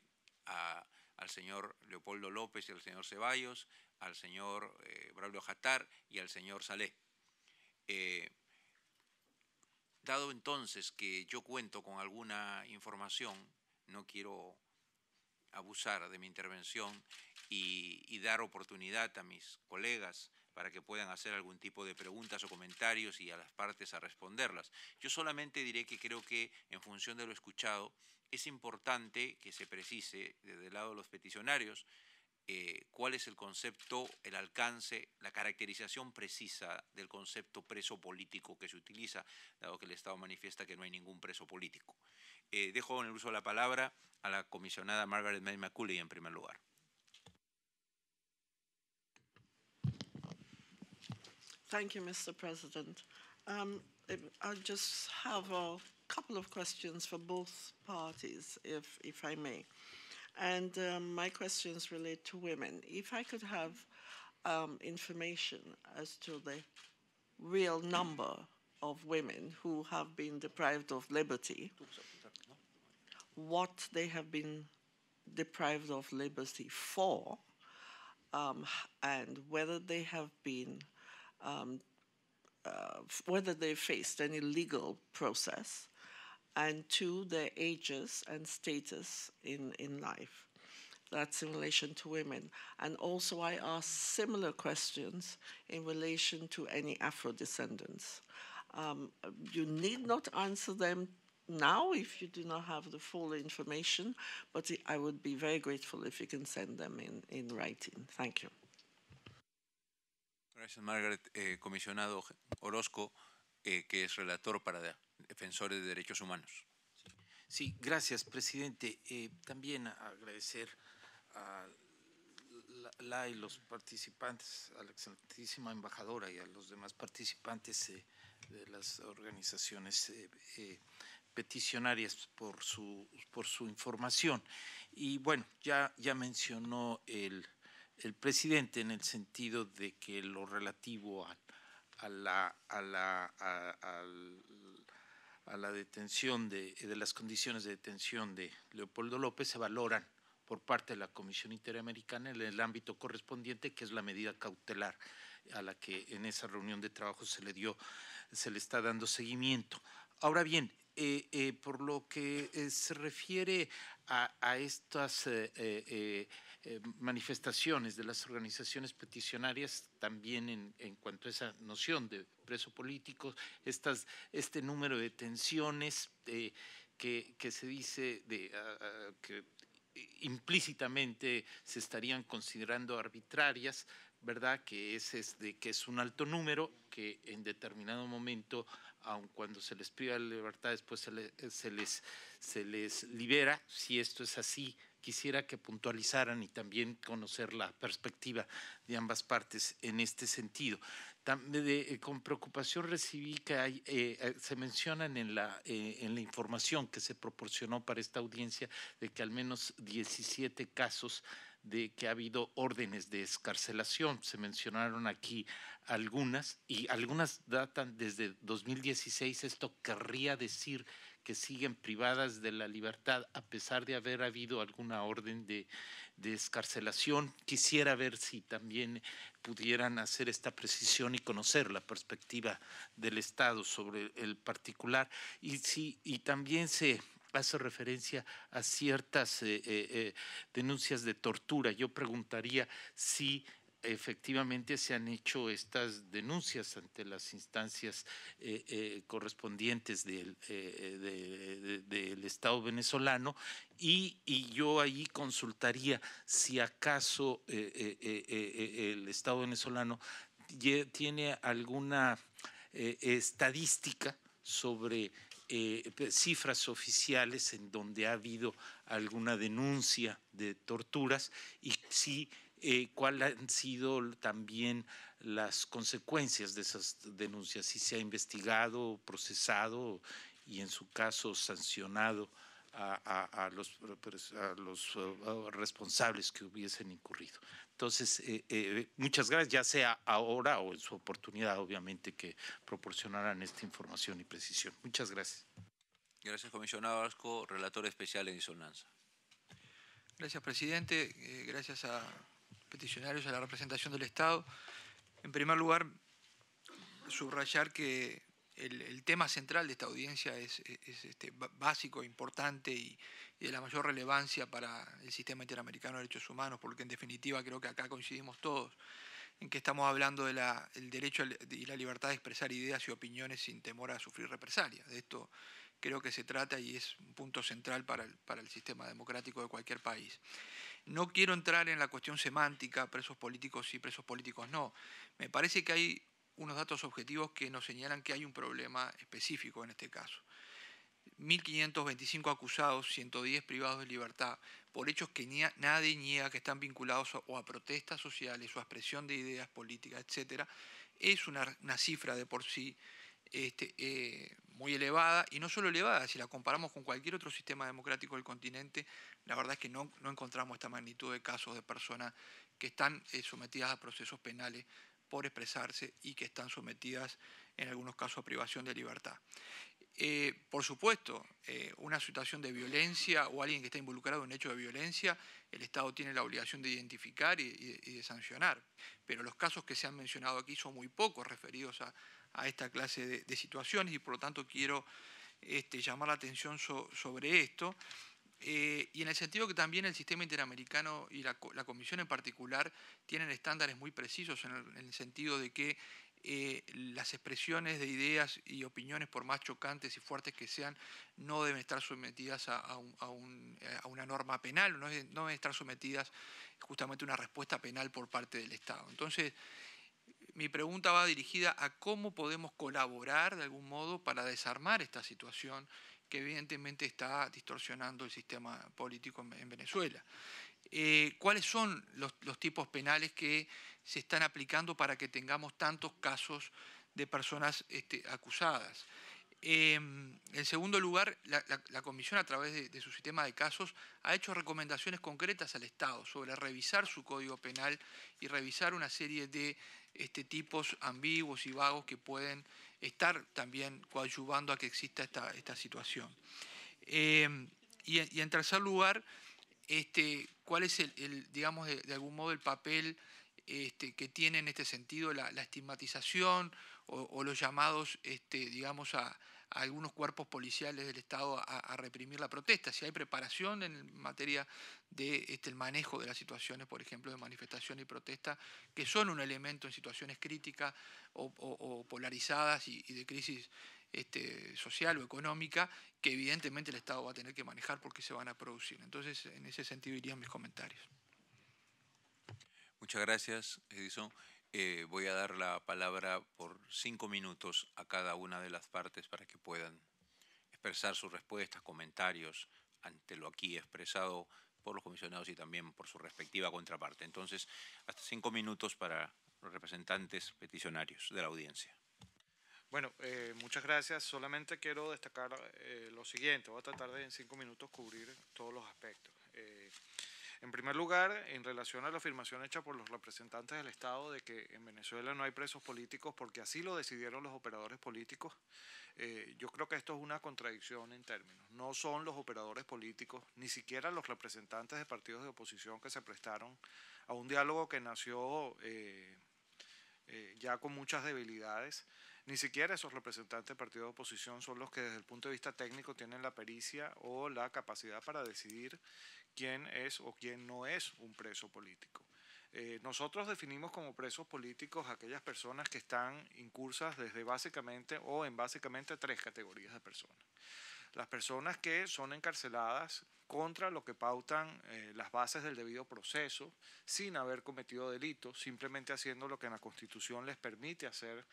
al señor Leopoldo López y al señor Ceballos, al señor eh, Braulio Jatar y al señor Salé. Eh, Dado entonces que yo cuento con alguna información, no quiero abusar de mi intervención y, dar oportunidad a mis colegas para que puedan hacer algún tipo de preguntas o comentarios y a las partes a responderlas. Yo solamente diré que creo que en función de lo escuchado es importante que se precise desde el lado de los peticionarios eh, cuál es el concepto, el alcance, la caracterización precisa del concepto preso político que se utiliza, dado que el Estado manifiesta que no hay ningún preso político. Eh, dejo en el uso de la palabra a la comisionada Margaret May McCulley en primer lugar. Thank you, Mr. Um, I just have a couple of questions for both parties, if I may. And um, my questions relate to women. If I could have um, information as to the real number of women who have been deprived of liberty, what they have been deprived of liberty for, um, and whether they have been, um, uh, whether they faced any legal process, and two, their ages and status in, in life. That's in relation to women. And also, I ask similar questions in relation to any Afro descendants. Um, you need not answer them now if you do not have the full information, but I would be very grateful if you can send them in, in writing. Thank you. Gracias, Margaret. Eh, comisionado Orozco, eh, que es relator para defensores de derechos humanos. Sí, gracias, presidente. Eh, también agradecer a la, y los participantes, a la excelentísima embajadora y a los demás participantes eh, de las organizaciones eh, peticionarias por su, por su información. Y bueno, ya, ya mencionó el, presidente en el sentido de que lo relativo a, la, la, a la detención de, las condiciones de detención de Leopoldo López se valoran por parte de la Comisión Interamericana en el ámbito correspondiente, que es la medida cautelar a la que en esa reunión de trabajo se le dio, se le está dando seguimiento. Ahora bien, eh, eh, por lo que eh, se refiere a, estas eh, manifestaciones de las organizaciones peticionarias también en, cuanto a esa noción de preso político, estas, este número de tensiones eh, que, que, se dice de, que implícitamente se estarían considerando arbitrarias, ¿verdad? Que es, de, que es un alto número que en determinado momento, aun cuando se les priva la libertad, después se, se, les, se les libera, si esto es así, quisiera que puntualizaran y también conocer la perspectiva de ambas partes en este sentido. También eh, con preocupación recibí que eh, eh, se mencionan en la, en la información que se proporcionó para esta audiencia de que al menos 17 casos de que ha habido órdenes de escarcelación. Se mencionaron aquí algunas y algunas datan desde 2016. Esto querría decir que siguen privadas de la libertad a pesar de haber habido alguna orden de, de escarcelación. Quisiera ver si también pudieran hacer esta precisión y conocer la perspectiva del Estado sobre el particular. Y, y también se hace referencia a ciertas eh, eh, eh, denuncias de tortura. Yo preguntaría si efectivamente se han hecho estas denuncias ante las instancias eh, eh, correspondientes del, eh, del Estado venezolano y, yo ahí consultaría si acaso el Estado venezolano tiene alguna estadística sobre cifras oficiales en donde ha habido alguna denuncia de torturas y si eh, cuáles han sido también las consecuencias de esas denuncias, si se ha investigado, procesado y en su caso sancionado a, los, los uh, responsables que hubiesen incurrido. Entonces, eh, eh, muchas gracias, ya sea ahora o en su oportunidad, obviamente, que proporcionaran esta información y precisión. Muchas gracias. Gracias, comisionado Vasco, relator especial en Insonanza. Gracias, presidente. gracias a peticionarios a la representación del Estado. En primer lugar, subrayar que el, tema central de esta audiencia es, este, básico, importante y, de la mayor relevancia para el sistema interamericano de derechos humanos, porque en definitiva creo que acá coincidimos todos en que estamos hablando del derecho y la libertad de expresar ideas y opiniones sin temor a sufrir represalias. De esto creo que se trata y es un punto central para para el sistema democrático de cualquier país. No quiero entrar en la cuestión semántica, presos políticos y presos políticos no. Me parece que hay unos datos objetivos que nos señalan que hay un problema específico en este caso. 1.525 acusados, 110 privados de libertad, por hechos que nadie niega que están vinculados o a protestas sociales o a expresión de ideas políticas, etc., es una cifra de por sí este, eh, muy elevada, y no solo elevada, si la comparamos con cualquier otro sistema democrático del continente, la verdad es que no, encontramos esta magnitud de casos de personas que están eh, sometidas a procesos penales por expresarse y que están sometidas en algunos casos a privación de libertad. Eh, por supuesto, una situación de violencia o alguien que está involucrado en un hecho de violencia, el Estado tiene la obligación de identificar y de sancionar. Pero los casos que se han mencionado aquí son muy pocos referidos a, a esta clase de, situaciones y por lo tanto quiero este, llamar la atención sobre esto. Eh, y en el sentido que también el sistema interamericano y la, Comisión en particular tienen estándares muy precisos en el, sentido de que eh, las expresiones de ideas y opiniones, por más chocantes y fuertes que sean, no deben estar sometidas a, eh, una norma penal, no, no, deben estar sometidas justamente a una respuesta penal por parte del Estado. Entonces, mi pregunta va dirigida a cómo podemos colaborar de algún modo para desarmar esta situación que evidentemente está distorsionando el sistema político en, Venezuela. Eh, ¿Cuáles son los, tipos penales que se están aplicando para que tengamos tantos casos de personas este, acusadas? Em, en segundo lugar, la, Comisión, a través de, su sistema de casos, ha hecho recomendaciones concretas al Estado sobre revisar su código penal y revisar una serie de este, tipos ambiguos y vagos que pueden estar también coadyuvando a que exista esta, situación. Em, y, en tercer lugar, este, ¿cuál es, el, digamos, de, algún modo el papel este, que tiene en este sentido la, estigmatización o, los llamados, digamos, a algunos cuerpos policiales del Estado a, reprimir la protesta, si hay preparación en materia de este, manejo de las situaciones, por ejemplo, de manifestación y protesta, que son un elemento en situaciones críticas o, polarizadas y, de crisis este, social o económica, que evidentemente el Estado va a tener que manejar porque se van a producir. Entonces, en ese sentido irían mis comentarios. Muchas gracias, Edison. Eh, voy a dar la palabra por cinco minutos a cada una de las partes para que puedan expresar sus respuestas, comentarios ante lo aquí expresado por los comisionados y también por su respectiva contraparte. Entonces, hasta cinco minutos para los representantes peticionarios de la audiencia. Bueno, eh, muchas gracias. Solamente quiero destacar eh, lo siguiente. Voy a tratar de en cinco minutos cubrir todos los aspectos. En primer lugar, en relación a la afirmación hecha por los representantes del Estado de que en Venezuela no hay presos políticos porque así lo decidieron los operadores políticos, eh, yo creo que esto es una contradicción en términos. No son los operadores políticos, ni siquiera los representantes de partidos de oposición que se prestaron a un diálogo que nació eh, eh, ya con muchas debilidades. Ni siquiera esos representantes de partidos de oposición son los que desde el punto de vista técnico tienen la pericia o la capacidad para decidir quién es o quién no es un preso político. Eh, nosotros definimos como presos políticos aquellas personas que están incursas desde básicamente o en básicamente tres categorías de personas. Las personas que son encarceladas contra lo que pautan eh, las bases del debido proceso, sin haber cometido delito simplemente haciendo lo que la Constitución les permite hacer,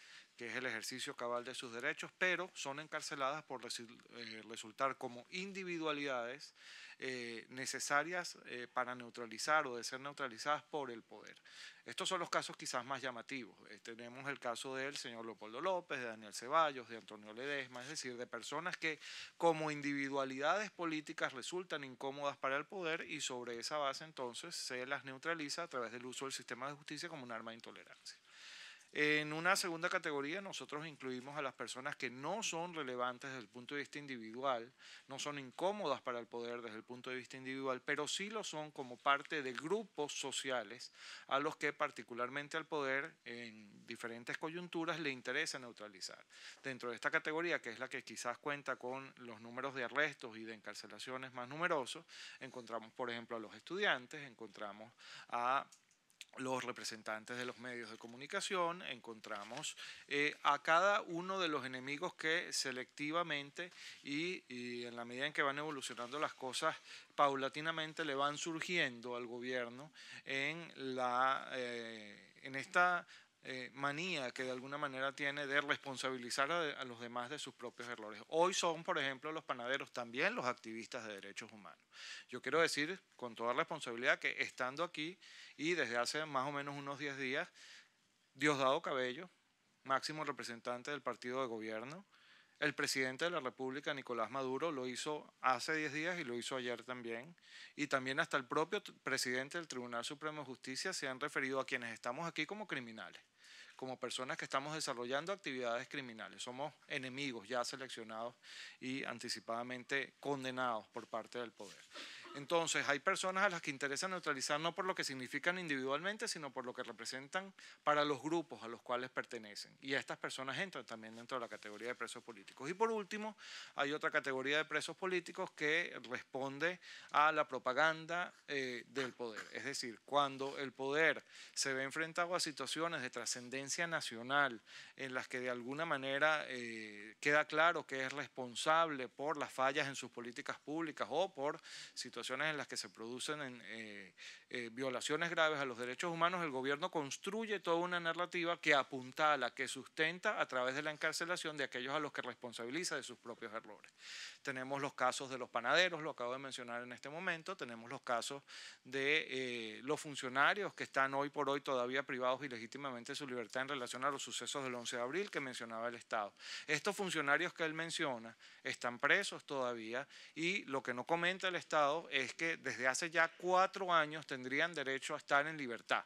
que es el ejercicio cabal de sus derechos, pero son encarceladas por eh, resultar como individualidades eh, necesarias eh, para neutralizar o de ser neutralizadas por el poder. Estos son los casos quizás más llamativos. tenemos el caso del señor Leopoldo López, de Daniel Ceballos, de Antonio Ledesma, es decir, de personas que como individualidades políticas resultan incómodas para el poder y sobre esa base entonces se las neutraliza a través del uso del sistema de justicia como un arma de intolerancia. En una segunda categoría nosotros incluimos a las personas que no son relevantes desde el punto de vista individual, no son incómodas para el poder desde el punto de vista individual, pero sí lo son como parte de grupos sociales a los que particularmente al poder en diferentes coyunturas le interesa neutralizar. Dentro de esta categoría, que es la que quizás cuenta con los números de arrestos y de encarcelaciones más numerosos, encontramos por ejemplo a los estudiantes, encontramos a los representantes de los medios de comunicación, encontramos eh, a cada uno de los enemigos que selectivamente y, en la medida en que van evolucionando las cosas, paulatinamente le van surgiendo al gobierno en, la, eh, en esta eh, manía que de alguna manera tiene de responsabilizar a, a, los demás de sus propios errores. Hoy son, por ejemplo, los panaderos también los activistas de derechos humanos. Yo quiero decir con toda responsabilidad que estando aquí y desde hace más o menos unos 10 días, Diosdado Cabello, máximo representante del partido de gobierno, el presidente de la República, Nicolás Maduro, lo hizo hace 10 días y lo hizo ayer también. Y también hasta el propio presidente del Tribunal Supremo de Justicia se han referido a quienes estamos aquí como criminales como personas que estamos desarrollando actividades criminales. Somos enemigos ya seleccionados y anticipadamente condenados por parte del poder. Entonces, hay personas a las que interesa neutralizar no por lo que significan individualmente, sino por lo que representan para los grupos a los cuales pertenecen. Y estas personas entran también dentro de la categoría de presos políticos. Y por último, hay otra categoría de presos políticos que responde a la propaganda eh, del poder. Es decir, cuando el poder se ve enfrentado a situaciones de trascendencia nacional en las que de alguna manera eh, queda claro que es responsable por las fallas en sus políticas públicas o por situaciones en las que se producen en, eh, eh, violaciones graves a los derechos humanos, el gobierno construye toda una narrativa que apunta a la que sustenta a través de la encarcelación de aquellos a los que responsabiliza de sus propios errores. Tenemos los casos de los panaderos, lo acabo de mencionar en este momento, tenemos los casos de eh, los funcionarios que están hoy por hoy todavía privados ilegítimamente de su libertad en relación a los sucesos del 11 de abril que mencionaba el Estado. Estos funcionarios que él menciona están presos todavía y lo que no comenta el Estado es que desde hace ya cuatro años tendrían derecho a estar en libertad,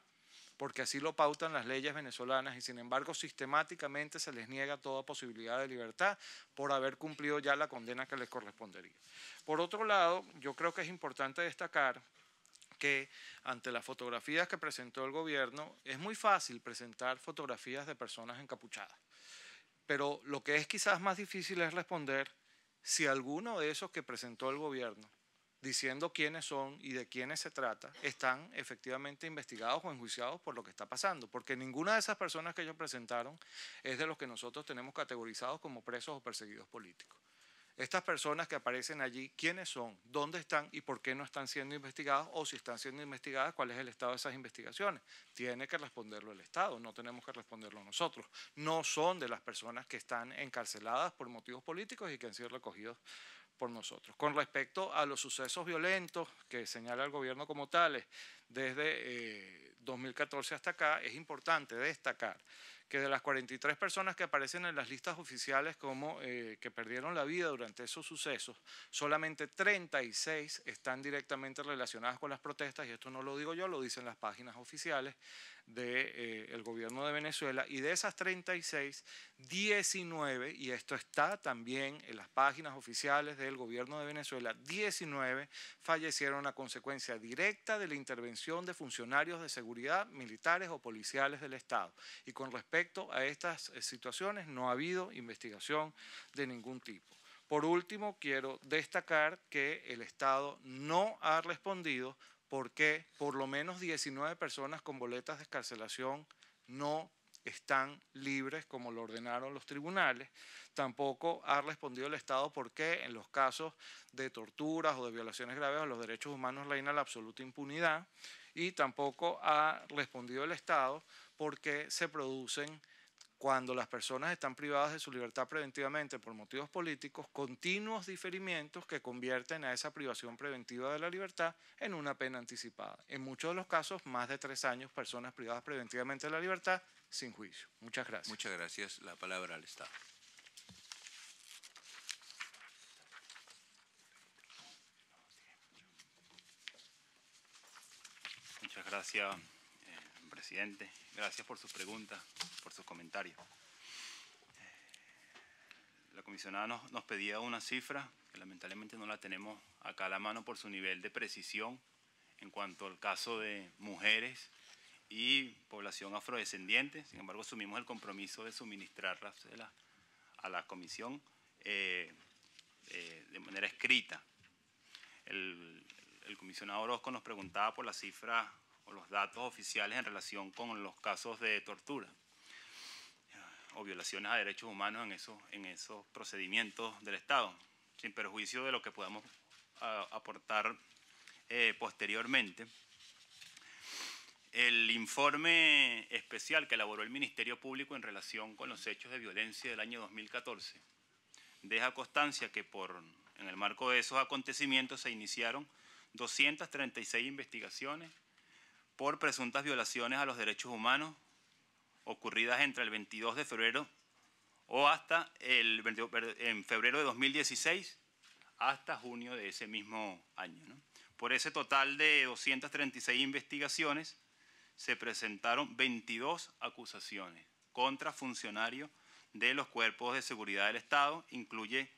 porque así lo pautan las leyes venezolanas y sin embargo sistemáticamente se les niega toda posibilidad de libertad por haber cumplido ya la condena que les correspondería. Por otro lado, yo creo que es importante destacar que ante las fotografías que presentó el gobierno es muy fácil presentar fotografías de personas encapuchadas. Pero lo que es quizás más difícil es responder si alguno de esos que presentó el gobierno diciendo quiénes son y de quiénes se trata, están efectivamente investigados o enjuiciados por lo que está pasando, porque ninguna de esas personas que ellos presentaron es de los que nosotros tenemos categorizados como presos o perseguidos políticos. Estas personas que aparecen allí, ¿quiénes son? ¿Dónde están? ¿Y por qué no están siendo investigados, O si están siendo investigadas, ¿cuál es el estado de esas investigaciones? Tiene que responderlo el Estado, no tenemos que responderlo nosotros. No son de las personas que están encarceladas por motivos políticos y que han sido recogidos por nosotros. Con respecto a los sucesos violentos que señala el gobierno como tales, desde 2014 eh, hasta acá, es importante destacar que de las 43 personas que aparecen en las listas oficiales como eh, que perdieron la vida durante esos sucesos, solamente 36 están directamente relacionadas con las protestas, y esto no lo digo yo, lo dicen las páginas oficiales del de, eh, gobierno de Venezuela. Y de esas 36, 19, y esto está también en las páginas oficiales del gobierno de Venezuela, 19 fallecieron a consecuencia directa de la intervención de funcionarios de seguridad, militares o policiales del Estado. Y con respecto a estas eh, situaciones no ha habido investigación de ningún tipo. Por último, quiero destacar que el Estado no ha respondido porque por lo menos 19 personas con boletas de escarcelación no están libres como lo ordenaron los tribunales. Tampoco ha respondido el Estado por qué en los casos de torturas o de violaciones graves a los derechos humanos reina la absoluta impunidad. Y tampoco ha respondido el Estado por qué se producen cuando las personas están privadas de su libertad preventivamente por motivos políticos, continuos diferimientos que convierten a esa privación preventiva de la libertad en una pena anticipada. En muchos de los casos, más de tres años, personas privadas preventivamente de la libertad sin juicio. Muchas gracias. Muchas gracias. La palabra al Estado. Muchas gracias presidente. Gracias por sus preguntas, por sus comentarios. La comisionada nos, pedía una cifra que lamentablemente no la tenemos acá a la mano por su nivel de precisión en cuanto al caso de mujeres y población afrodescendiente. Sin embargo, asumimos el compromiso de suministrarla a la comisión eh, eh, de manera escrita. El, el comisionado Orozco nos preguntaba por la cifra o los datos oficiales en relación con los casos de tortura o violaciones a derechos humanos en esos, en esos procedimientos del Estado, sin perjuicio de lo que podamos aportar eh, posteriormente. El informe especial que elaboró el Ministerio Público en relación con los hechos de violencia del año 2014 deja constancia que por, en el marco de esos acontecimientos se iniciaron 236 investigaciones por presuntas violaciones a los derechos humanos ocurridas entre el 22 de febrero o hasta el en febrero de 2016 hasta junio de ese mismo año. Por ese total de 236 investigaciones se presentaron 22 acusaciones contra funcionarios de los cuerpos de seguridad del Estado, incluye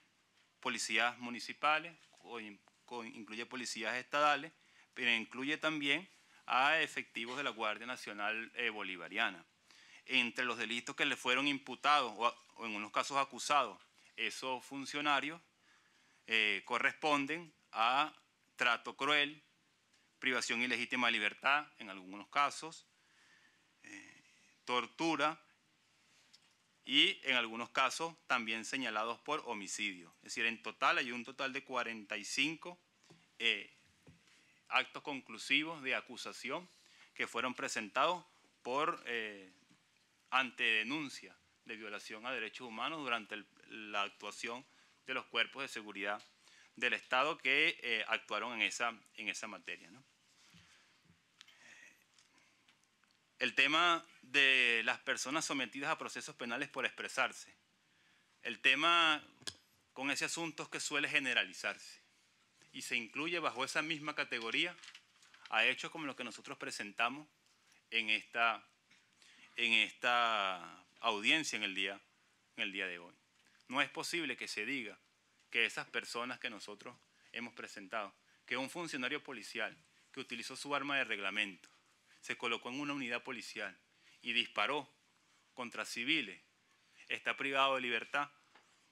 policías municipales, incluye policías estadales, pero incluye también a efectivos de la Guardia Nacional eh, Bolivariana. Entre los delitos que le fueron imputados o, en unos casos acusados esos funcionarios eh, corresponden a trato cruel, privación ilegítima de libertad en algunos casos, eh, tortura y en algunos casos también señalados por homicidio. Es decir, en total hay un total de 45 eh, actos conclusivos de acusación que fueron presentados por eh, ante denuncia de violación a derechos humanos durante la actuación de los cuerpos de seguridad del Estado que eh, actuaron en esa, en esa materia. El tema de las personas sometidas a procesos penales por expresarse. El tema con ese asunto es que suele generalizarse y se incluye bajo esa misma categoría a hechos como los que nosotros presentamos en esta, en esta audiencia en el, día, en el día de hoy. No es posible que se diga que esas personas que nosotros hemos presentado, que un funcionario policial que utilizó su arma de reglamento, se colocó en una unidad policial y disparó contra civiles, está privado de libertad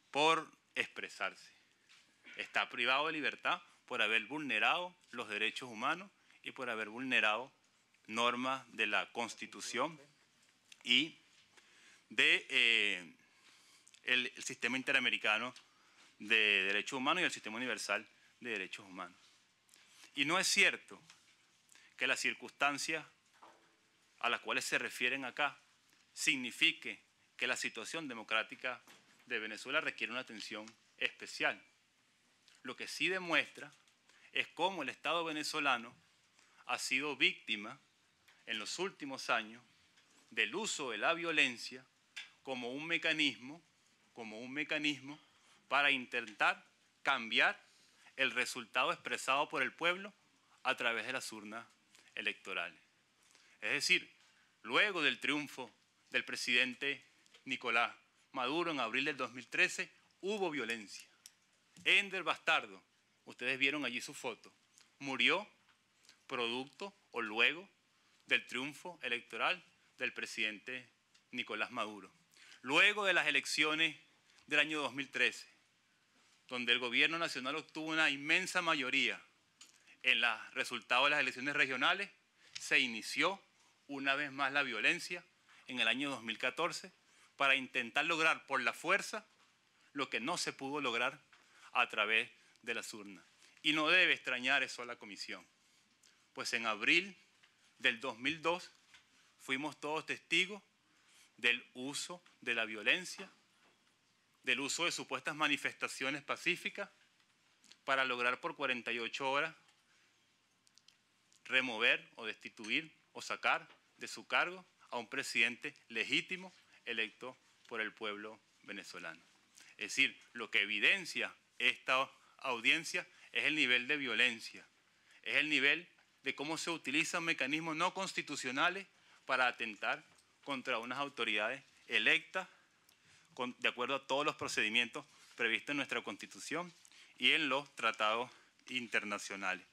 por expresarse. Está privado de libertad por haber vulnerado los derechos humanos y por haber vulnerado normas de la Constitución y de eh, sistema interamericano de derechos humanos y el sistema universal de derechos humanos. Y no es cierto que las circunstancias a las cuales se refieren acá signifique que la situación democrática de Venezuela requiere una atención especial. Lo que sí demuestra es cómo el Estado venezolano ha sido víctima en los últimos años del uso de la violencia como un mecanismo, como un mecanismo para intentar cambiar el resultado expresado por el pueblo a través de las urnas electorales. Es decir, luego del triunfo del presidente Nicolás Maduro en abril del 2013, hubo violencia. Ender Bastardo, ustedes vieron allí su foto, murió producto o luego del triunfo electoral del presidente Nicolás Maduro. Luego de las elecciones del año 2013, donde el gobierno nacional obtuvo una inmensa mayoría en los resultados de las elecciones regionales, se inició una vez más la violencia en el año 2014 para intentar lograr por la fuerza lo que no se pudo lograr a través de las urnas. Y no debe extrañar eso a la comisión, pues en abril del 2002 fuimos todos testigos del uso de la violencia, del uso de supuestas manifestaciones pacíficas para lograr por 48 horas remover o destituir o sacar de su cargo a un presidente legítimo electo por el pueblo venezolano. Es decir, lo que evidencia esta audiencia es el nivel de violencia, es el nivel de cómo se utilizan mecanismos no constitucionales para atentar contra unas autoridades electas de acuerdo a todos los procedimientos previstos en nuestra Constitución y en los tratados internacionales.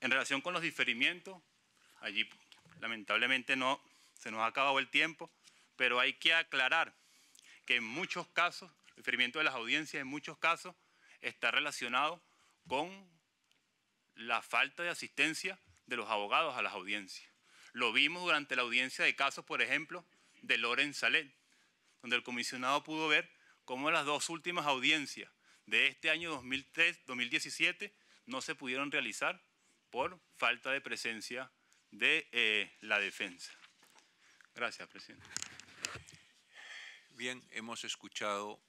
En relación con los diferimientos, allí lamentablemente no se nos ha acabado el tiempo, pero hay que aclarar que en muchos casos el referimiento de las audiencias en muchos casos está relacionado con la falta de asistencia de los abogados a las audiencias. Lo vimos durante la audiencia de casos, por ejemplo, de Loren Salet, donde el comisionado pudo ver cómo las dos últimas audiencias de este año 2003, 2017 no se pudieron realizar por falta de presencia de eh, la defensa. Gracias, presidente. Bien, hemos escuchado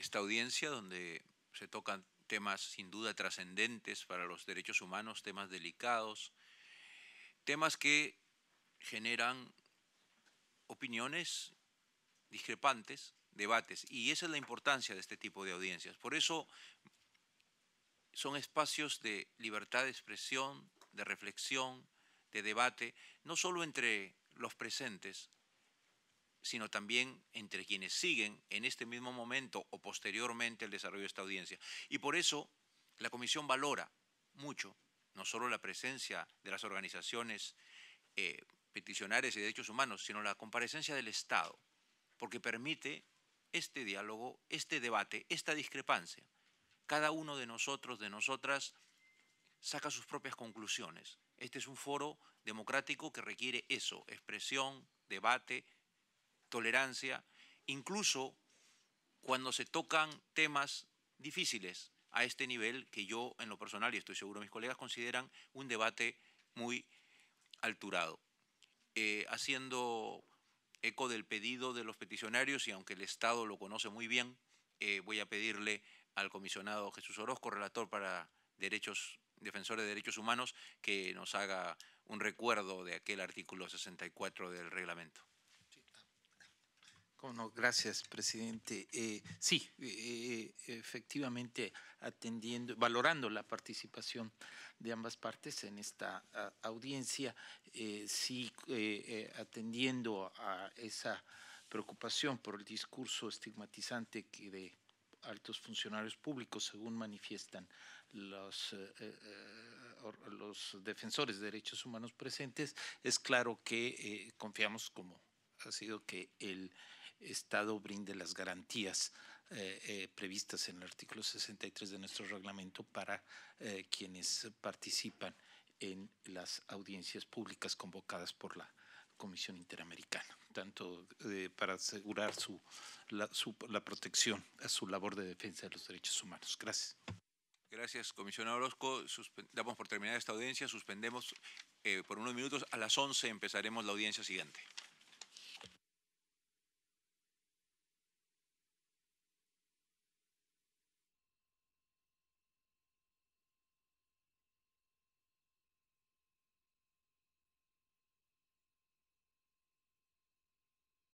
esta audiencia donde se tocan temas sin duda trascendentes para los derechos humanos, temas delicados, temas que generan opiniones discrepantes, debates, y esa es la importancia de este tipo de audiencias. Por eso son espacios de libertad de expresión, de reflexión, de debate, no solo entre los presentes, sino también entre quienes siguen en este mismo momento o posteriormente el desarrollo de esta audiencia. Y por eso la Comisión valora mucho no solo la presencia de las organizaciones eh, peticionarias y de derechos humanos, sino la comparecencia del Estado, porque permite este diálogo, este debate, esta discrepancia. Cada uno de nosotros, de nosotras, saca sus propias conclusiones. Este es un foro democrático que requiere eso, expresión, debate, tolerancia, incluso cuando se tocan temas difíciles a este nivel que yo en lo personal y estoy seguro mis colegas consideran un debate muy alturado. Eh, haciendo eco del pedido de los peticionarios y aunque el Estado lo conoce muy bien, eh, voy a pedirle al comisionado Jesús Orozco, relator para derechos, defensores de derechos humanos, que nos haga un recuerdo de aquel artículo 64 del reglamento gracias, presidente. Eh, sí, eh, eh, efectivamente, atendiendo, valorando la participación de ambas partes en esta audiencia, sí, atendiendo a esa preocupación por el discurso estigmatizante que de altos funcionarios públicos, según manifiestan los, los defensores de derechos humanos presentes, es claro que confiamos, como ha sido que el Estado brinde las garantías eh, eh, previstas en el artículo 63 de nuestro reglamento para eh, quienes participan en las audiencias públicas convocadas por la Comisión Interamericana, tanto para asegurar su la, protección a su labor de defensa de los derechos humanos. Gracias. Gracias, comisionado Orozco. damos por terminada esta audiencia, suspendemos por unos minutos. A las 11 empezaremos la audiencia siguiente.